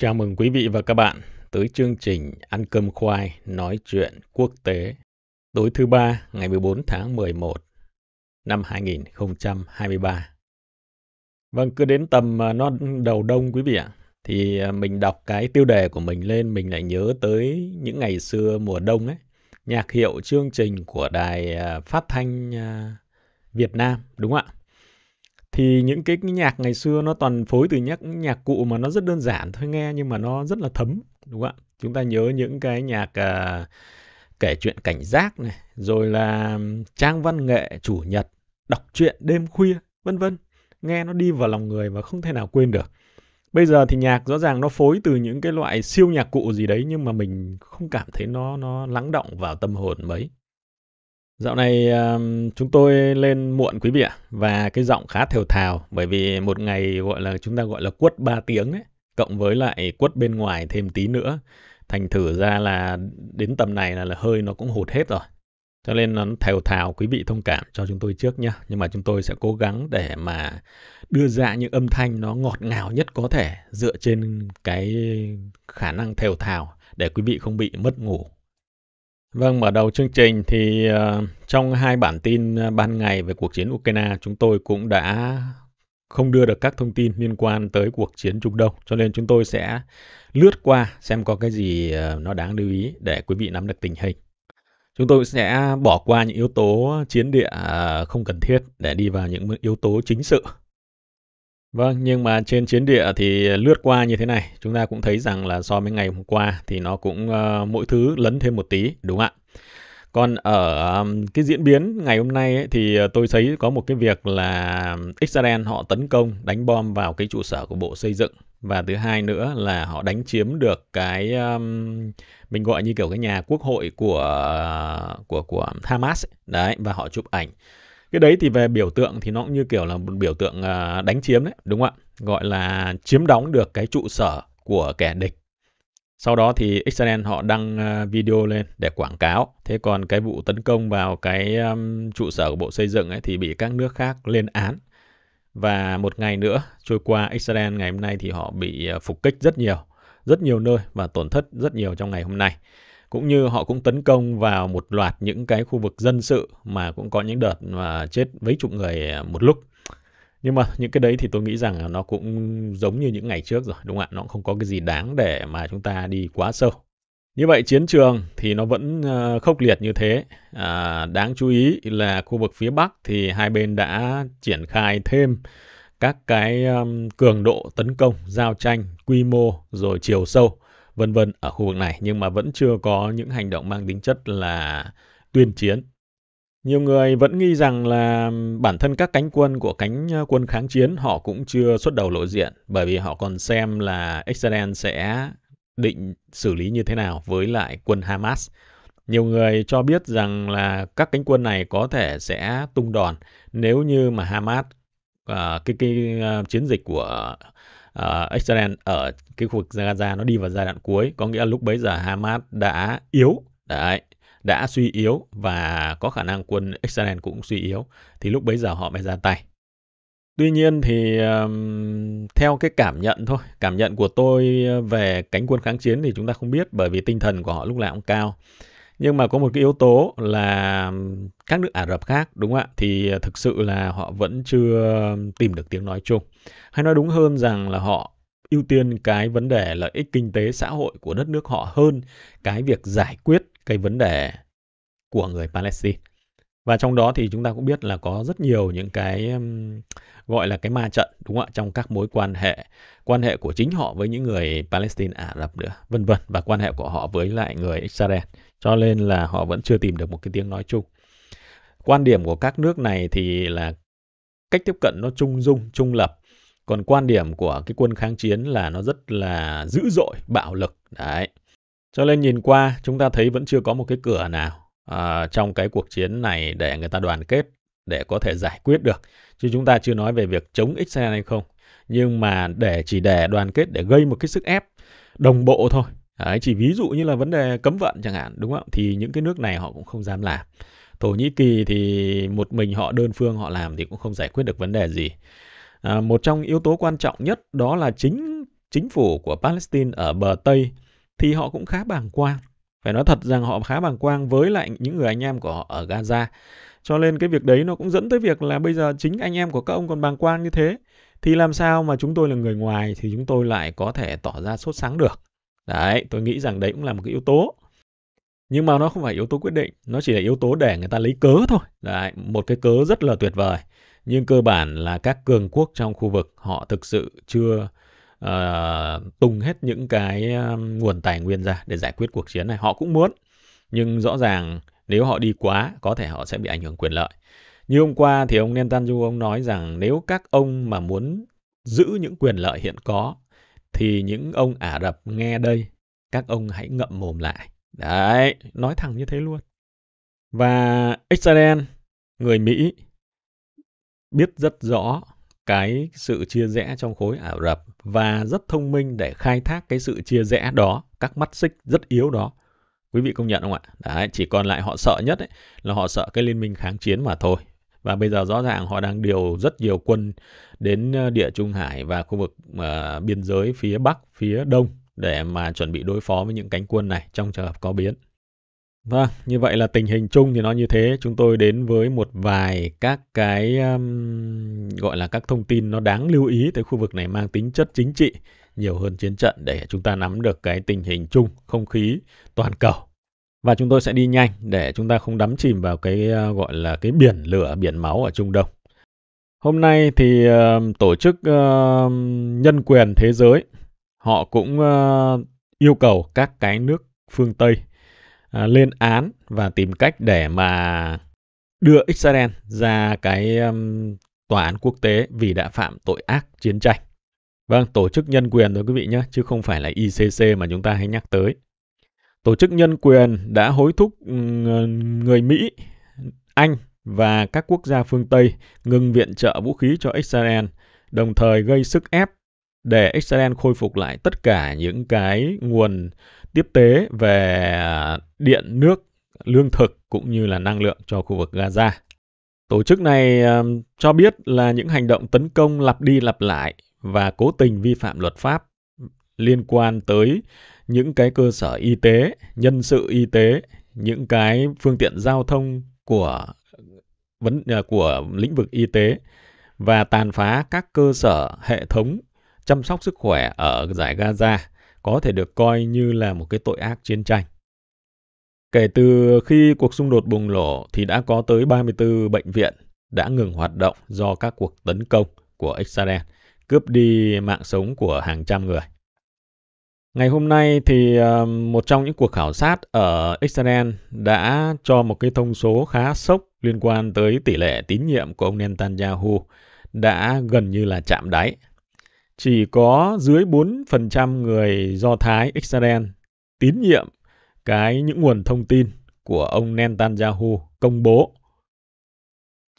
Chào mừng quý vị và các bạn tới chương trình Ăn cơm khoai nói chuyện quốc tế tối thứ ba ngày 14 tháng 11 năm 2023. Vâng, cứ đến tầm à, nó đầu đông quý vị ạ, thì à, mình đọc cái tiêu đề của mình lên mình lại nhớ tới những ngày xưa mùa đông ấy, nhạc hiệu chương trình của đài à, phát thanh Việt Nam đúng không ạ? thì những cái, cái nhạc ngày xưa nó toàn phối từ nhạc nhạc cụ mà nó rất đơn giản thôi nghe nhưng mà nó rất là thấm đúng không ạ chúng ta nhớ những cái nhạc à, kể chuyện cảnh giác này rồi là trang văn nghệ chủ nhật đọc truyện đêm khuya vân vân nghe nó đi vào lòng người và không thể nào quên được bây giờ thì nhạc rõ ràng nó phối từ những cái loại siêu nhạc cụ gì đấy nhưng mà mình không cảm thấy nó nó lắng động vào tâm hồn mấy Dạo này um, chúng tôi lên muộn quý vị ạ và cái giọng khá thều thào bởi vì một ngày gọi là chúng ta gọi là quất 3 tiếng ấy, cộng với lại quất bên ngoài thêm tí nữa thành thử ra là đến tầm này là, là hơi nó cũng hụt hết rồi. Cho nên nó thều thào quý vị thông cảm cho chúng tôi trước nhé. Nhưng mà chúng tôi sẽ cố gắng để mà đưa ra những âm thanh nó ngọt ngào nhất có thể dựa trên cái khả năng thều thào để quý vị không bị mất ngủ Vâng, mở đầu chương trình thì uh, trong hai bản tin ờ, ban ngày về cuộc chiến Ukraine, chúng tôi cũng đã không đưa được các thông tin liên quan tới cuộc chiến Trung Đông, cho nên chúng tôi sẽ lướt qua xem có cái gì uh, nó đáng lưu ý để quý vị nắm được tình hình. Chúng tôi sẽ bỏ qua những yếu tố chiến địa uh, không cần thiết để đi vào những yếu tố chính sự Vâng, nhưng mà trên chiến địa thì lướt qua như thế này, chúng ta cũng thấy rằng là so với ngày hôm qua thì nó cũng uh, mỗi thứ lấn thêm một tí, đúng không ạ? Còn ở um, cái diễn biến ngày hôm nay ấy, thì tôi thấy có một cái việc là Israel họ tấn công, đánh bom vào cái trụ sở của Bộ Xây dựng. Và thứ hai nữa là họ đánh chiếm được cái um, mình gọi như kiểu cái nhà quốc hội của ờ, của của Hamas ấy. đấy và họ chụp ảnh cái đấy thì về biểu tượng thì nó cũng như kiểu là một biểu tượng à, đánh chiếm đấy đúng không ạ gọi là chiếm đóng được cái trụ sở của kẻ địch sau đó thì Israel họ đăng à, video lên để quảng cáo. Thế còn cái vụ tấn công vào cái trụ sở của Bộ Xây dựng ấy thì bị các nước khác lên án. Và một ngày nữa trôi qua Israel ngày hôm nay thì họ bị à, phục kích rất nhiều, rất nhiều nơi và tổn thất rất nhiều trong ngày hôm nay cũng như họ cũng tấn công vào một loạt những cái khu vực dân sự mà cũng có những đợt mà chết mấy chục người à, một lúc nhưng mà những cái đấy thì tôi nghĩ rằng nó cũng giống như những ngày trước rồi đúng không ạ nó không có cái gì đáng để mà chúng ta đi quá sâu như vậy chiến trường thì nó vẫn à, khốc liệt như thế. À, đáng chú ý là khu vực phía Bắc thì hai bên đã triển khai thêm các cái um, cường độ tấn công, giao tranh, quy mô rồi chiều sâu vân vân ở khu vực này nhưng mà vẫn chưa có những hành động mang tính chất là tuyên chiến. Nhiều người vẫn nghi rằng là bản thân các cánh quân của cánh ờ, quân kháng chiến họ cũng chưa xuất đầu lộ diện bởi vì họ còn xem là Israel sẽ định xử lý như thế nào với lại quân Hamas. Nhiều người cho biết rằng là các cánh quân này có thể sẽ tung đòn nếu như mà Hamas uh, cái cái uh, chiến dịch của uh, Israel ở cái khu vực Gaza nó đi vào giai đoạn cuối có nghĩa là lúc bấy giờ Hamas đã yếu đấy đã suy yếu và có khả năng quân Israel cũng suy yếu thì lúc bấy giờ họ mới ra tay Tuy nhiên thì theo cái cảm nhận thôi, cảm nhận của tôi về cánh quân kháng chiến thì chúng ta không biết bởi vì tinh thần của họ lúc nào cũng cao nhưng mà có một cái yếu tố là các nước Ả Rập khác đúng không ạ thì à, thực sự là họ vẫn chưa tìm được tiếng nói chung hay nói đúng hơn rằng là họ ưu tiên cái vấn đề lợi ích kinh tế xã hội của đất nước họ hơn cái việc giải quyết cái vấn đề của người Palestine và trong đó thì chúng ta cũng biết là có rất nhiều những cái gọi là cái ma trận đúng không ạ trong các mối quan hệ, quan hệ của chính họ với những người Palestine Ả Rập nữa, vân vân và quan hệ của họ với lại người Israel. Cho nên là họ vẫn chưa tìm được một cái tiếng nói chung. Quan điểm của các nước này thì là cách tiếp cận nó trung dung, trung lập. Còn quan điểm của cái quân kháng chiến là nó rất là dữ dội, bạo lực. Đấy. Cho nên nhìn qua chúng ta thấy vẫn chưa có một cái cửa nào à, trong cái cuộc chiến này để người ta đoàn kết để có thể giải quyết được chứ chúng ta chưa nói về việc chống Israel hay không nhưng mà để chỉ để đoàn kết để gây một cái sức ép đồng bộ thôi Đấy, chỉ ví dụ như là vấn đề cấm vận chẳng hạn đúng không thì những cái nước này họ cũng không dám làm thổ nhĩ kỳ thì một mình họ đơn phương họ làm thì cũng không giải quyết được vấn đề gì à, một trong yếu tố quan trọng nhất đó là chính chính phủ của palestine ở bờ tây thì họ cũng khá bàng quan phải nói thật rằng họ khá bàng quang với lại những người anh em của họ ở Gaza. Cho nên cái việc đấy nó cũng dẫn tới việc là bây giờ chính anh em của các ông còn bàng quang như thế. Thì làm sao mà chúng tôi là người ngoài thì chúng tôi lại có thể tỏ ra sốt sáng được. Đấy, tôi nghĩ rằng đấy cũng là một cái yếu tố. Nhưng mà nó không phải yếu tố quyết định, nó chỉ là yếu tố để người ta lấy cớ thôi. Đấy, một cái cớ rất là tuyệt vời. Nhưng cơ bản là các cường quốc trong khu vực họ thực sự chưa uh, tung hết những cái ờ, nguồn tài nguyên ra để giải quyết cuộc chiến này họ cũng muốn nhưng rõ ràng nếu họ đi quá có thể họ sẽ bị ảnh hưởng quyền lợi như hôm qua thì ông Netanyahu ông nói rằng nếu các ông mà muốn giữ những quyền lợi hiện có thì những ông Ả Rập nghe đây các ông hãy ngậm mồm lại đấy nói thẳng như thế luôn và Israel người Mỹ biết rất rõ cái sự chia rẽ trong khối Ả Rập và rất thông minh để khai thác cái sự chia rẽ đó, các mắt xích rất yếu đó. Quý vị công nhận không ạ? Đấy, chỉ còn lại họ sợ nhất ấy, là họ sợ cái liên minh kháng chiến mà thôi. Và bây giờ rõ ràng họ đang điều rất nhiều quân đến ờ, địa Trung Hải và khu vực uh, biên giới phía Bắc, phía Đông để mà chuẩn bị đối phó với những cánh quân này trong trường hợp có biến. Vâng, như vậy là tình hình chung thì nó như thế. Chúng tôi đến với một vài các cái um, gọi là các thông tin nó đáng lưu ý tới khu vực này mang tính chất chính trị nhiều hơn chiến trận để chúng ta nắm được cái tình hình chung, không khí toàn cầu. Và chúng tôi sẽ đi nhanh để chúng ta không đắm chìm vào cái uh, gọi là cái biển lửa, biển máu ở Trung Đông. Hôm nay thì uh, tổ chức uh, nhân quyền thế giới họ cũng uh, yêu cầu các cái nước phương Tây À, lên án và tìm cách để mà đưa Israel ra cái um, tòa án quốc tế vì đã phạm tội ác chiến tranh. Vâng, tổ chức nhân quyền thôi quý vị nhé, chứ không phải là ICC mà chúng ta hay nhắc tới. Tổ chức nhân quyền đã hối thúc người Mỹ, Anh và các quốc gia phương Tây ngừng viện trợ vũ khí cho Israel, đồng thời gây sức ép để Israel khôi phục lại tất cả những cái nguồn tiếp tế về à, điện, nước, lương thực cũng như là năng lượng cho khu vực Gaza. Tổ chức này à, cho biết là những hành động tấn công lặp đi lặp lại và cố tình vi phạm luật pháp liên quan tới những cái cơ sở y tế, nhân sự y tế, những cái phương tiện giao thông của vấn à, của lĩnh vực y tế và tàn phá các cơ sở hệ thống chăm sóc sức khỏe ở giải Gaza có thể được coi như là một cái tội ác chiến tranh. Kể từ khi cuộc xung đột bùng nổ thì đã có tới 34 bệnh viện đã ngừng hoạt động do các cuộc tấn công của Israel cướp đi mạng sống của hàng trăm người. Ngày hôm nay thì ờ, một trong những cuộc khảo sát ở Israel đã cho một cái thông số khá sốc liên quan tới tỷ lệ tín nhiệm của ông Netanyahu đã gần như là chạm đáy chỉ có dưới 4% người Do Thái Israel tín nhiệm cái những nguồn thông tin của ông Netanyahu công bố.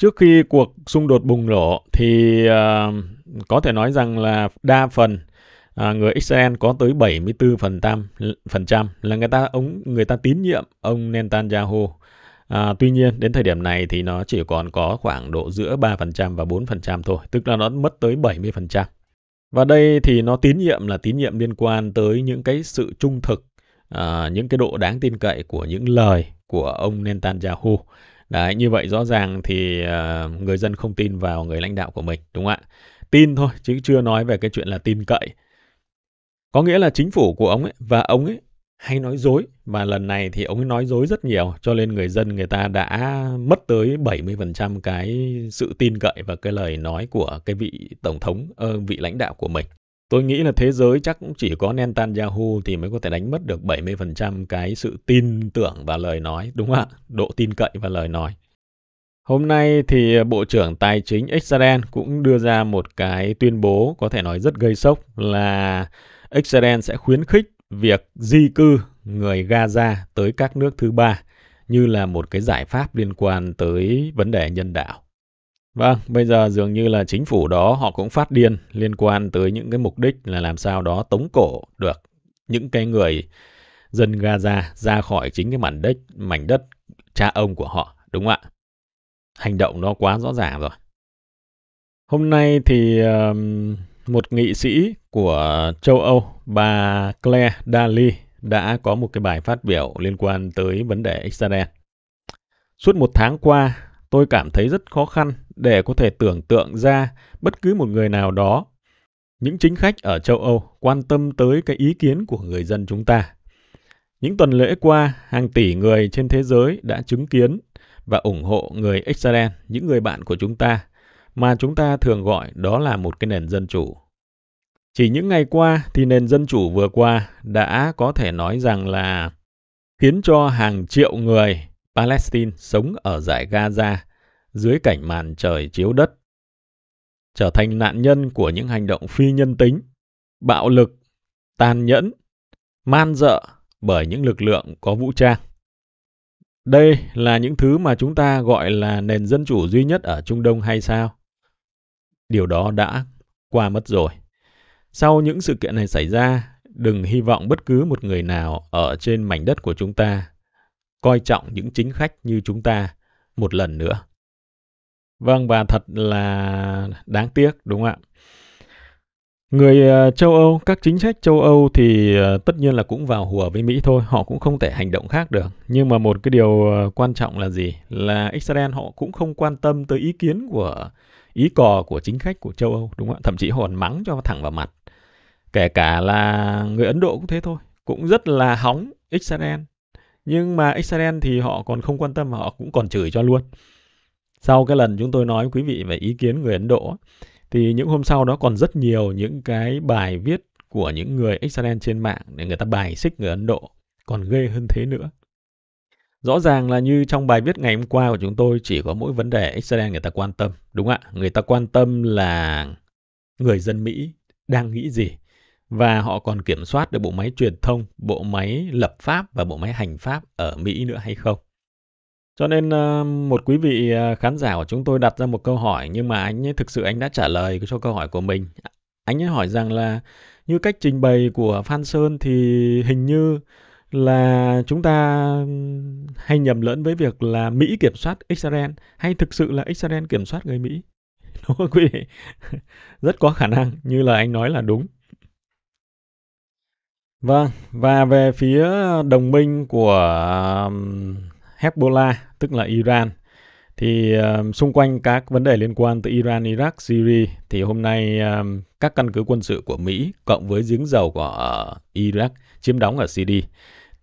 Trước khi cuộc xung đột bùng nổ thì uh, có thể nói rằng là đa phần uh, người Israel có tới 74% là người ta ông người ta tín nhiệm ông Netanyahu. À, tuy nhiên đến thời điểm này thì nó chỉ còn có khoảng độ giữa 3% và 4% thôi, tức là nó mất tới 70%. Và đây thì nó tín nhiệm là tín nhiệm liên quan tới những cái sự trung thực, à, những cái độ đáng tin cậy của những lời của ông Netanyahu. Đấy, như vậy rõ ràng thì à, người dân không tin vào người lãnh đạo của mình, đúng không ạ? Tin thôi, chứ chưa nói về cái chuyện là tin cậy. Có nghĩa là chính phủ của ông ấy và ông ấy hay nói dối và lần này thì ông ấy nói dối rất nhiều cho nên người dân người ta đã mất tới 70% cái sự tin cậy và cái lời nói của cái vị tổng thống ờ, vị lãnh đạo của mình. Tôi nghĩ là thế giới chắc cũng chỉ có Netanyahu thì mới có thể đánh mất được 70% cái sự tin tưởng và lời nói, đúng không ạ? Độ tin cậy và lời nói. Hôm nay thì Bộ trưởng Tài chính Israel cũng đưa ra một cái tuyên bố có thể nói rất gây sốc là Israel sẽ khuyến khích việc di cư người Gaza tới các nước thứ ba như là một cái giải pháp liên quan tới vấn đề nhân đạo. Vâng, bây giờ dường như là chính phủ đó họ cũng phát điên liên quan tới những cái mục đích là làm sao đó tống cổ được những cái người dân Gaza ra khỏi chính cái mảnh đất mảnh đất cha ông của họ, đúng không ạ? Hành động nó quá rõ ràng rồi. Hôm nay thì một nghị sĩ của châu Âu, bà Claire Daly đã có một cái bài phát biểu liên quan tới vấn đề Israel. Suốt một tháng qua, tôi cảm thấy rất khó khăn để có thể tưởng tượng ra bất cứ một người nào đó, những chính khách ở châu Âu quan tâm tới cái ý kiến của người dân chúng ta. Những tuần lễ qua, hàng tỷ người trên thế giới đã chứng kiến và ủng hộ người Israel, những người bạn của chúng ta, mà chúng ta thường gọi đó là một cái nền dân chủ. Chỉ những ngày qua thì nền dân chủ vừa qua đã có thể nói rằng là khiến cho hàng triệu người Palestine sống ở giải Gaza dưới cảnh màn trời chiếu đất, trở thành nạn nhân của những hành động phi nhân tính, bạo lực, tàn nhẫn, man dợ bởi những lực lượng có vũ trang. Đây là những thứ mà chúng ta gọi là nền dân chủ duy nhất ở Trung Đông hay sao? Điều đó đã qua mất rồi. Sau những sự kiện này xảy ra, đừng hy vọng bất cứ một người nào ở trên mảnh đất của chúng ta coi trọng những chính khách như chúng ta một lần nữa. Vâng và thật là đáng tiếc đúng không ạ? Người ờ, châu Âu, các chính sách châu Âu thì ờ, tất nhiên là cũng vào hùa với Mỹ thôi, họ cũng không thể hành động khác được. Nhưng mà một cái điều ờ, quan trọng là gì? Là Israel họ cũng không quan tâm tới ý kiến của ý cò của chính khách của châu Âu, đúng không ạ? Thậm chí họ còn mắng cho thẳng vào mặt kể cả là người Ấn Độ cũng thế thôi cũng rất là hóng Israel nhưng mà Israel thì họ còn không quan tâm họ cũng còn chửi cho luôn sau cái lần chúng tôi nói quý vị về ý kiến người Ấn Độ thì những hôm sau đó còn rất nhiều những cái bài viết của những người Israel trên mạng để người ta bài xích người Ấn Độ còn ghê hơn thế nữa Rõ ràng là như trong bài viết ngày hôm qua của chúng tôi chỉ có mỗi vấn đề Israel người ta quan tâm, đúng ạ? Người ta quan tâm là người dân Mỹ đang nghĩ gì và họ còn kiểm soát được bộ máy truyền thông, bộ máy lập pháp và bộ máy hành pháp ở Mỹ nữa hay không. Cho nên ờ, một quý vị ờ, khán giả của chúng tôi đặt ra một câu hỏi nhưng mà anh ấy thực sự anh đã trả lời cho câu hỏi của mình. Anh ấy hỏi rằng là như cách trình bày của Phan Sơn thì hình như là chúng ta hay nhầm lẫn với việc là Mỹ kiểm soát Israel hay thực sự là Israel kiểm soát người Mỹ. Đúng không quý vị? Rất có khả năng như là anh nói là đúng. Vâng, và về phía đồng minh của um, Hezbollah, tức là Iran, thì um, xung quanh các vấn đề liên quan tới Iran, Iraq, Syria thì hôm nay um, các căn cứ quân sự của Mỹ cộng với giếng dầu của uh, Iraq chiếm đóng ở Syria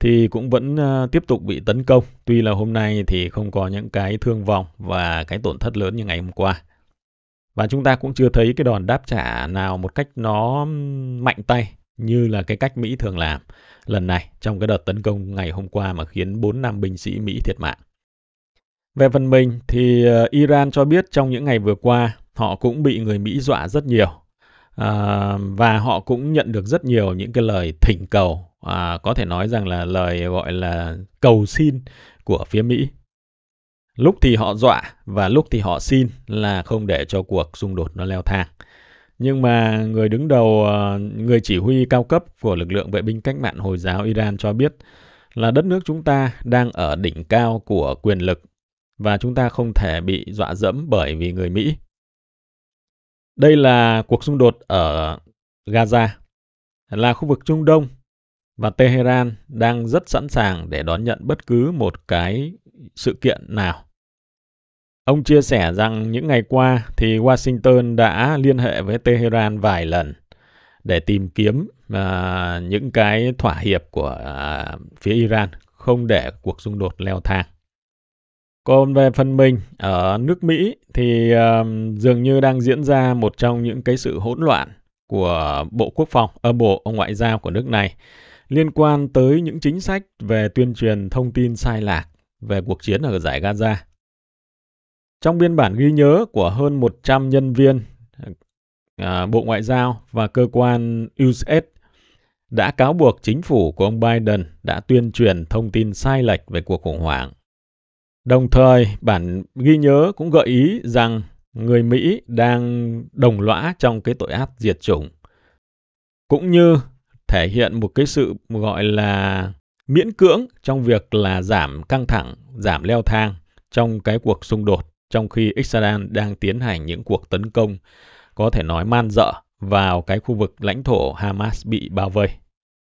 thì cũng vẫn uh, tiếp tục bị tấn công. Tuy là hôm nay thì không có những cái thương vong và cái tổn thất lớn như ngày hôm qua. Và chúng ta cũng chưa thấy cái đòn đáp trả nào một cách nó mạnh tay như là cái cách Mỹ thường làm lần này trong cái đợt tấn công ngày hôm qua mà khiến 4 nam binh sĩ Mỹ thiệt mạng. Về phần mình thì ờ, Iran cho biết trong những ngày vừa qua họ cũng bị người Mỹ dọa rất nhiều à, và họ cũng nhận được rất nhiều những cái lời thỉnh cầu à, có thể nói rằng là lời gọi là cầu xin của phía Mỹ. Lúc thì họ dọa và lúc thì họ xin là không để cho cuộc xung đột nó leo thang. Nhưng mà người đứng đầu, ờ, người chỉ huy cao cấp của lực lượng vệ binh cách mạng Hồi giáo Iran cho biết là đất nước chúng ta đang ở đỉnh cao của quyền lực và chúng ta không thể bị dọa dẫm bởi vì người Mỹ. Đây là cuộc xung đột ở Gaza, là khu vực Trung Đông và Tehran đang rất sẵn sàng để đón nhận bất cứ một cái sự kiện nào Ông chia sẻ rằng những ngày qua thì Washington đã liên hệ với Tehran vài lần để tìm kiếm à, những cái thỏa hiệp của à, phía Iran không để cuộc xung đột leo thang. Còn về phần mình, ở nước Mỹ thì à, dường như đang diễn ra một trong những cái sự hỗn loạn của Bộ Quốc phòng, ở à, Bộ Ngoại giao của nước này liên quan tới những chính sách về tuyên truyền thông tin sai lạc về cuộc chiến ở giải Gaza trong biên bản ghi nhớ của hơn 100 nhân viên à, Bộ Ngoại giao và cơ quan USAID đã cáo buộc chính phủ của ông Biden đã tuyên truyền thông tin sai lệch về cuộc khủng hoảng. Đồng thời, bản ghi nhớ cũng gợi ý rằng người Mỹ đang đồng lõa trong cái tội ác diệt chủng, cũng như thể hiện một cái sự gọi là miễn cưỡng trong việc là giảm căng thẳng, giảm leo thang trong cái cuộc xung đột trong khi Israel đang tiến hành những cuộc tấn công có thể nói man dợ vào cái khu vực lãnh thổ Hamas bị bao vây.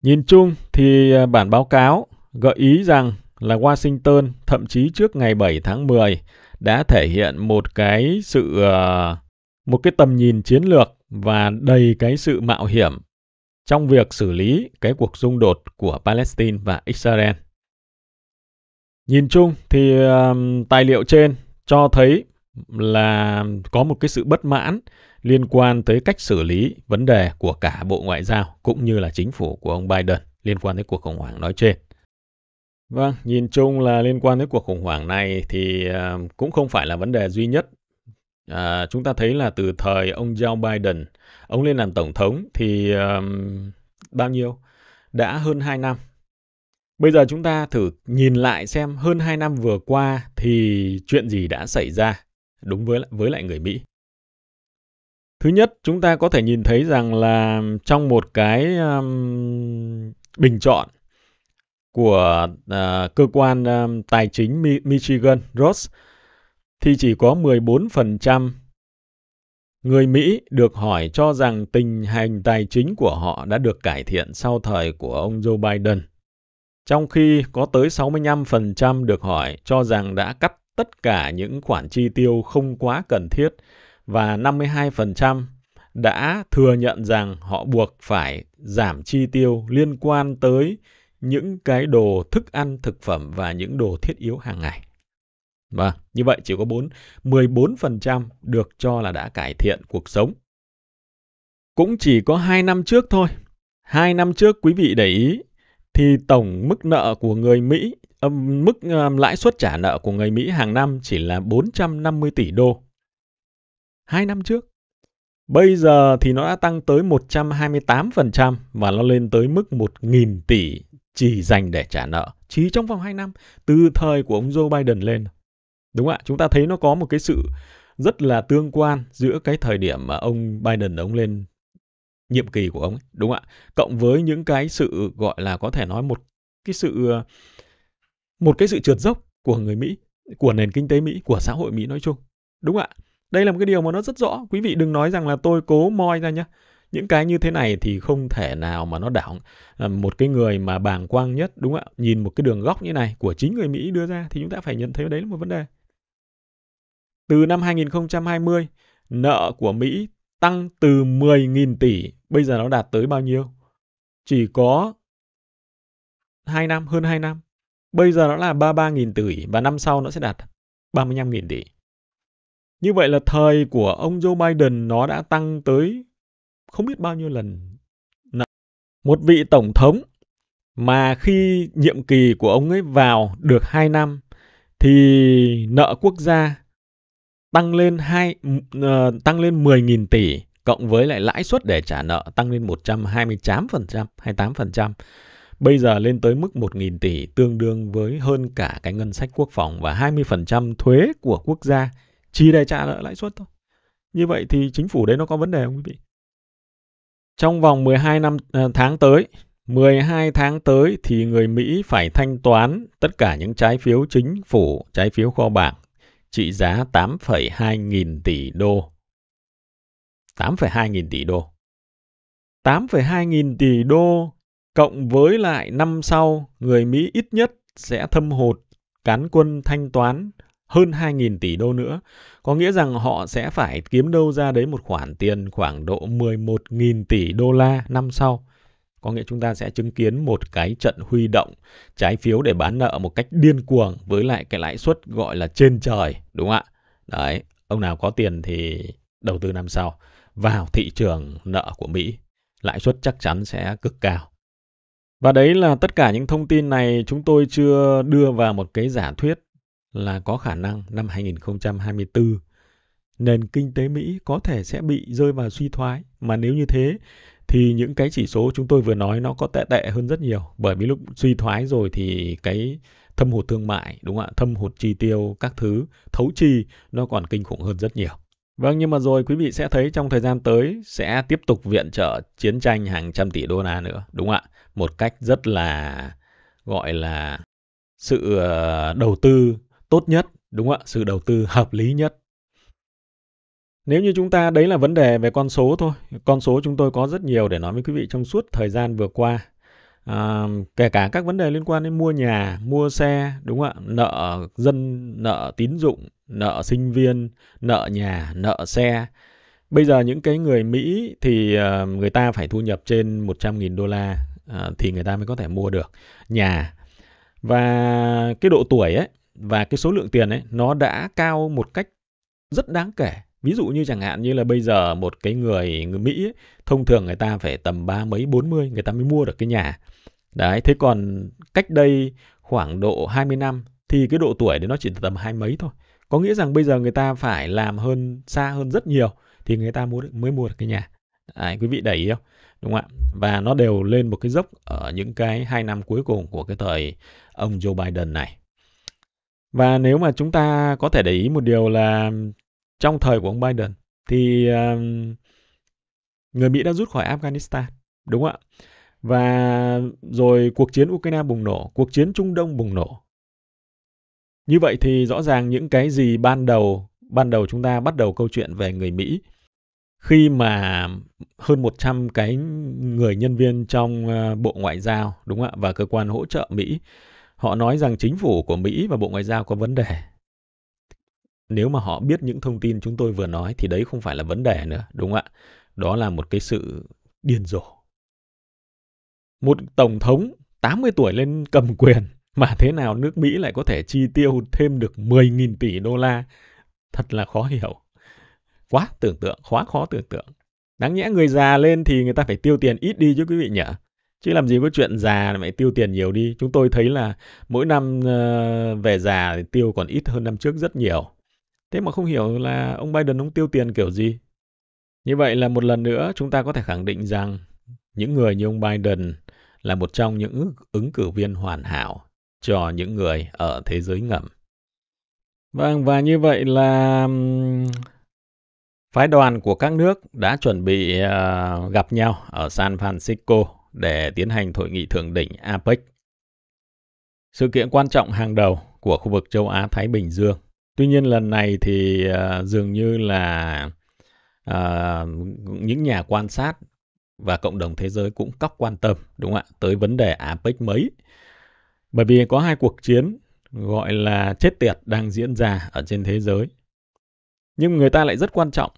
Nhìn chung thì à, bản báo cáo gợi ý rằng là Washington thậm chí trước ngày 7 tháng 10 đã thể hiện một cái sự à, một cái tầm nhìn chiến lược và đầy cái sự mạo hiểm trong việc xử lý cái cuộc xung đột của Palestine và Israel. Nhìn chung thì à, tài liệu trên cho thấy là có một cái sự bất mãn liên quan tới cách xử lý vấn đề của cả Bộ Ngoại giao cũng như là chính phủ của ông Biden liên quan tới cuộc khủng hoảng nói trên. Vâng, nhìn chung là liên quan tới cuộc khủng hoảng này thì ờ, cũng không phải là vấn đề duy nhất. À, chúng ta thấy là từ thời ông Joe Biden, ông lên làm tổng thống thì um, bao nhiêu? Đã hơn 2 năm Bây giờ chúng ta thử nhìn lại xem hơn 2 năm vừa qua thì chuyện gì đã xảy ra đúng với với lại người Mỹ. Thứ nhất, chúng ta có thể nhìn thấy rằng là trong một cái um, bình chọn của uh, cơ quan um, tài chính Michigan, Ross, thì chỉ có 14% người Mỹ được hỏi cho rằng tình hình tài chính của họ đã được cải thiện sau thời của ông Joe Biden. Trong khi có tới 65% được hỏi cho rằng đã cắt tất cả những khoản chi tiêu không quá cần thiết và 52% đã thừa nhận rằng họ buộc phải giảm chi tiêu liên quan tới những cái đồ thức ăn, thực phẩm và những đồ thiết yếu hàng ngày. Và vâng, như vậy chỉ có 4, 14% được cho là đã cải thiện cuộc sống. Cũng chỉ có 2 năm trước thôi. 2 năm trước quý vị để ý thì tổng mức nợ của người Mỹ, mức à, lãi suất trả nợ của người Mỹ hàng năm chỉ là 450 tỷ đô. Hai năm trước. Bây giờ thì nó đã tăng tới 128% và nó lên tới mức 1.000 tỷ chỉ dành để trả nợ. Chỉ trong vòng 2 năm, từ thời của ông Joe Biden lên. Đúng ạ, chúng ta thấy nó có một cái sự rất là tương quan giữa cái thời điểm mà ông Biden ông lên nhiệm kỳ của ông ấy, đúng không ạ? Cộng với những cái sự gọi là có thể nói một cái sự ờ, một cái sự trượt dốc của người Mỹ, của nền kinh tế Mỹ, của xã hội Mỹ nói chung. Đúng ạ? Đây là một cái điều mà nó rất rõ, quý vị đừng nói rằng là tôi cố moi ra nhá. Những cái như thế này thì không thể nào mà nó đảo ờ, một cái người mà bàng quang nhất đúng ạ? Nhìn một cái đường góc như này của chính người Mỹ đưa ra thì chúng ta phải nhận thấy đấy là một vấn đề. Từ năm 2020, nợ của Mỹ tăng từ 10.000 tỷ, bây giờ nó đạt tới bao nhiêu? Chỉ có 2 năm, hơn 2 năm. Bây giờ nó là 33.000 tỷ và năm sau nó sẽ đạt 35.000 tỷ. Như vậy là thời của ông Joe Biden nó đã tăng tới không biết bao nhiêu lần. Một vị tổng thống mà khi nhiệm kỳ của ông ấy vào được 2 năm thì nợ quốc gia tăng lên 2 uh, ờ, tăng lên 10.000 tỷ cộng với lại lãi suất để trả nợ tăng lên 128%, 28%. Bây giờ lên tới mức 1.000 tỷ tương đương với hơn cả cái ngân sách quốc phòng và 20% thuế của quốc gia chỉ để trả nợ lãi suất thôi. Như vậy thì chính phủ đấy nó có vấn đề không quý vị? Trong vòng 12 năm ờ, tháng tới, 12 tháng tới thì người Mỹ phải thanh toán tất cả những trái phiếu chính phủ, trái phiếu kho bạc trị giá 8,2 nghìn tỷ đô. 8,2 nghìn tỷ đô. 8,2 nghìn tỷ đô cộng với lại năm sau, người Mỹ ít nhất sẽ thâm hụt cán quân thanh toán hơn 2 nghìn tỷ đô nữa. Có nghĩa rằng họ sẽ phải kiếm đâu ra đấy một khoản tiền khoảng độ 11 nghìn tỷ đô la năm sau. Có nghĩa chúng ta sẽ chứng kiến một cái trận huy động trái phiếu để bán nợ một cách điên cuồng với lại cái lãi suất gọi là trên trời, đúng không ạ? Đấy, ông nào có tiền thì đầu tư năm sau vào thị trường nợ của Mỹ, lãi suất chắc chắn sẽ cực cao. Và đấy là tất cả những thông tin này chúng tôi chưa đưa vào một cái giả thuyết là có khả năng năm 2024 nền kinh tế Mỹ có thể sẽ bị rơi vào suy thoái mà nếu như thế thì những cái chỉ số chúng tôi vừa nói nó có tệ tệ hơn rất nhiều bởi vì lúc suy thoái rồi thì cái thâm hụt thương mại đúng không ạ thâm hụt chi tiêu các thứ thấu chi nó còn kinh khủng hơn rất nhiều vâng nhưng mà rồi quý vị sẽ thấy trong thời gian tới sẽ tiếp tục viện trợ chiến tranh hàng trăm tỷ đô la nữa đúng không ạ một cách rất là gọi là sự ờ, đầu tư tốt nhất đúng không ạ sự đầu tư hợp lý nhất nếu như chúng ta đấy là vấn đề về con số thôi, con số chúng tôi có rất nhiều để nói với quý vị trong suốt thời gian vừa qua. À, kể cả các vấn đề liên quan đến mua nhà, mua xe, đúng không ạ? Nợ dân, nợ tín dụng, nợ sinh viên, nợ nhà, nợ xe. Bây giờ những cái người Mỹ thì à, người ta phải thu nhập trên 100.000 đô la à, thì người ta mới có thể mua được nhà. Và cái độ tuổi ấy và cái số lượng tiền ấy nó đã cao một cách rất đáng kể Ví dụ như chẳng hạn như là bây giờ một cái người, người Mỹ ấy, thông thường người ta phải tầm ba mấy bốn mươi người ta mới mua được cái nhà. Đấy, thế còn cách đây khoảng độ 20 năm thì cái độ tuổi đấy nó chỉ tầm hai mấy thôi. Có nghĩa rằng bây giờ người ta phải làm hơn xa hơn rất nhiều thì người ta mua được, mới mua được cái nhà. Đấy, quý vị để ý không? Đúng không ạ? Và nó đều lên một cái dốc ở những cái hai năm cuối cùng của cái thời ông Joe Biden này. Và nếu mà chúng ta có thể để ý một điều là trong thời của ông Biden thì người Mỹ đã rút khỏi Afghanistan đúng không ạ và rồi cuộc chiến Ukraine bùng nổ cuộc chiến Trung Đông bùng nổ như vậy thì rõ ràng những cái gì ban đầu ban đầu chúng ta bắt đầu câu chuyện về người Mỹ khi mà hơn 100 cái người nhân viên trong ờ, Bộ Ngoại giao đúng không ạ và cơ quan hỗ trợ Mỹ họ nói rằng chính phủ của Mỹ và Bộ Ngoại giao có vấn đề nếu mà họ biết những thông tin chúng tôi vừa nói thì đấy không phải là vấn đề nữa, đúng không ạ? Đó là một cái sự điên rồ. Một tổng thống 80 tuổi lên cầm quyền mà thế nào nước Mỹ lại có thể chi tiêu thêm được 10.000 tỷ đô la? Thật là khó hiểu. Quá tưởng tượng, quá khó tưởng tượng. Đáng nhẽ người già lên thì người ta phải tiêu tiền ít đi chứ quý vị nhỉ? Chứ làm gì có chuyện già phải tiêu tiền nhiều đi. Chúng tôi thấy là mỗi năm ờ, về già thì tiêu còn ít hơn năm trước rất nhiều. Thế mà không hiểu là ông Biden ông tiêu tiền kiểu gì. Như vậy là một lần nữa chúng ta có thể khẳng định rằng những người như ông Biden là một trong những ứng cử viên hoàn hảo cho những người ở thế giới ngầm. Vâng, và như vậy là phái đoàn của các nước đã chuẩn bị ờ, gặp nhau ở San Francisco để tiến hành hội nghị thượng đỉnh APEC. Sự kiện quan trọng hàng đầu của khu vực châu Á Thái Bình Dương tuy nhiên lần này thì ờ, dường như là uh, những nhà quan sát và cộng đồng thế giới cũng cóc quan tâm đúng không ạ tới vấn đề APEC mấy bởi vì có hai cuộc chiến gọi là chết tiệt đang diễn ra ở trên thế giới nhưng người ta lại rất quan trọng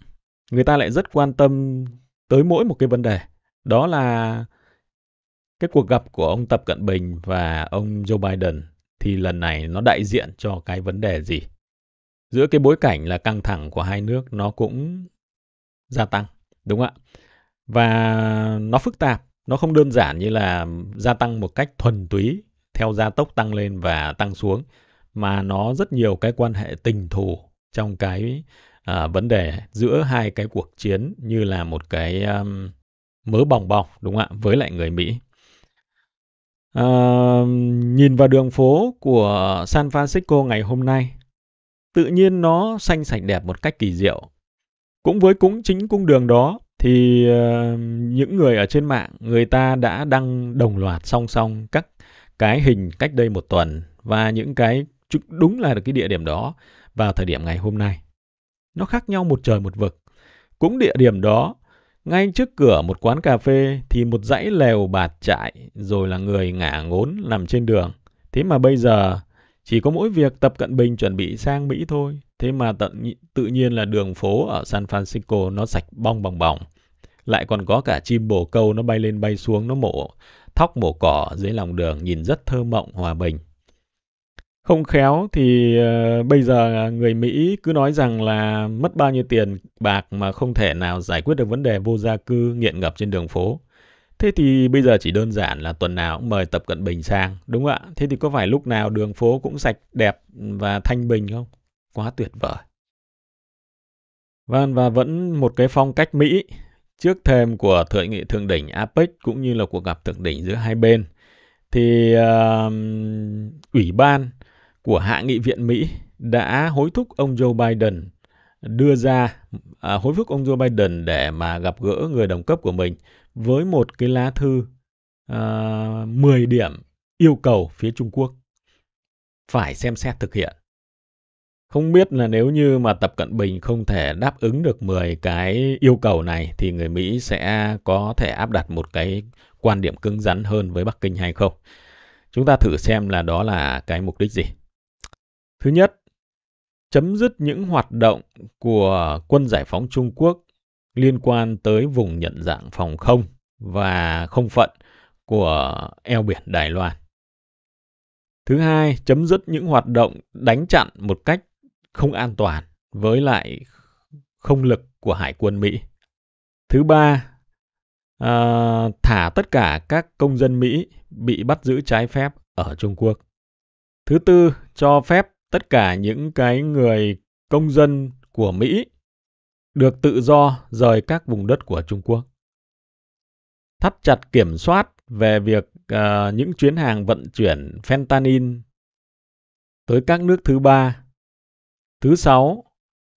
người ta lại rất quan tâm tới mỗi một cái vấn đề đó là cái cuộc gặp của ông Tập Cận Bình và ông Joe Biden thì lần này nó đại diện cho cái vấn đề gì giữa cái bối cảnh là căng thẳng của hai nước nó cũng gia tăng đúng không ạ và nó phức tạp nó không đơn giản như là gia tăng một cách thuần túy theo gia tốc tăng lên và tăng xuống mà nó rất nhiều cái quan hệ tình thù trong cái à, vấn đề giữa hai cái cuộc chiến như là một cái um, mớ bòng bong đúng không ạ với lại người Mỹ à, nhìn vào đường phố của San Francisco ngày hôm nay tự nhiên nó xanh sạch đẹp một cách kỳ diệu. Cũng với cúng chính cung đường đó thì ờ, những người ở trên mạng người ta đã đăng đồng loạt song song các cái hình cách đây một tuần và những cái đúng là được cái địa điểm đó vào thời điểm ngày hôm nay. Nó khác nhau một trời một vực. Cũng địa điểm đó, ngay trước cửa một quán cà phê thì một dãy lều bạt trại rồi là người ngả ngốn nằm trên đường. Thế mà bây giờ chỉ có mỗi việc Tập Cận Bình chuẩn bị sang Mỹ thôi. Thế mà tận, tự nhiên là đường phố ở San Francisco nó sạch bong bằng bỏng. Lại còn có cả chim bồ câu nó bay lên bay xuống, nó mổ thóc mổ cỏ dưới lòng đường nhìn rất thơ mộng hòa bình. Không khéo thì uh, bây giờ người Mỹ cứ nói rằng là mất bao nhiêu tiền bạc mà không thể nào giải quyết được vấn đề vô gia cư nghiện ngập trên đường phố. Thế thì bây giờ chỉ đơn giản là tuần nào cũng mời Tập Cận Bình sang, đúng không ạ? Thế thì có phải lúc nào đường phố cũng sạch, đẹp và thanh bình không? Quá tuyệt vời. Vâng, và vẫn một cái phong cách Mỹ trước thềm của thượng nghị thượng đỉnh APEC cũng như là cuộc gặp thượng đỉnh giữa hai bên. Thì uh, ủy ban của Hạ nghị viện Mỹ đã hối thúc ông Joe Biden đưa ra à, hối thúc ông Joe Biden để mà gặp gỡ người đồng cấp của mình với một cái lá thư uh, à, 10 điểm yêu cầu phía Trung Quốc phải xem xét thực hiện. Không biết là nếu như mà Tập Cận Bình không thể đáp ứng được 10 cái yêu cầu này thì người Mỹ sẽ có thể áp đặt một cái quan điểm cứng rắn hơn với Bắc Kinh hay không. Chúng ta thử xem là đó là cái mục đích gì. Thứ nhất, chấm dứt những hoạt động của quân giải phóng Trung Quốc liên quan tới vùng nhận dạng phòng không và không phận của eo biển Đài Loan. Thứ hai, chấm dứt những hoạt động đánh chặn một cách không an toàn với lại không lực của Hải quân Mỹ. Thứ ba, à, thả tất cả các công dân Mỹ bị bắt giữ trái phép ở Trung Quốc. Thứ tư, cho phép tất cả những cái người công dân của Mỹ được tự do rời các vùng đất của Trung Quốc. Thắt chặt kiểm soát về việc uh, những chuyến hàng vận chuyển fentanyl tới các nước thứ ba. Thứ sáu,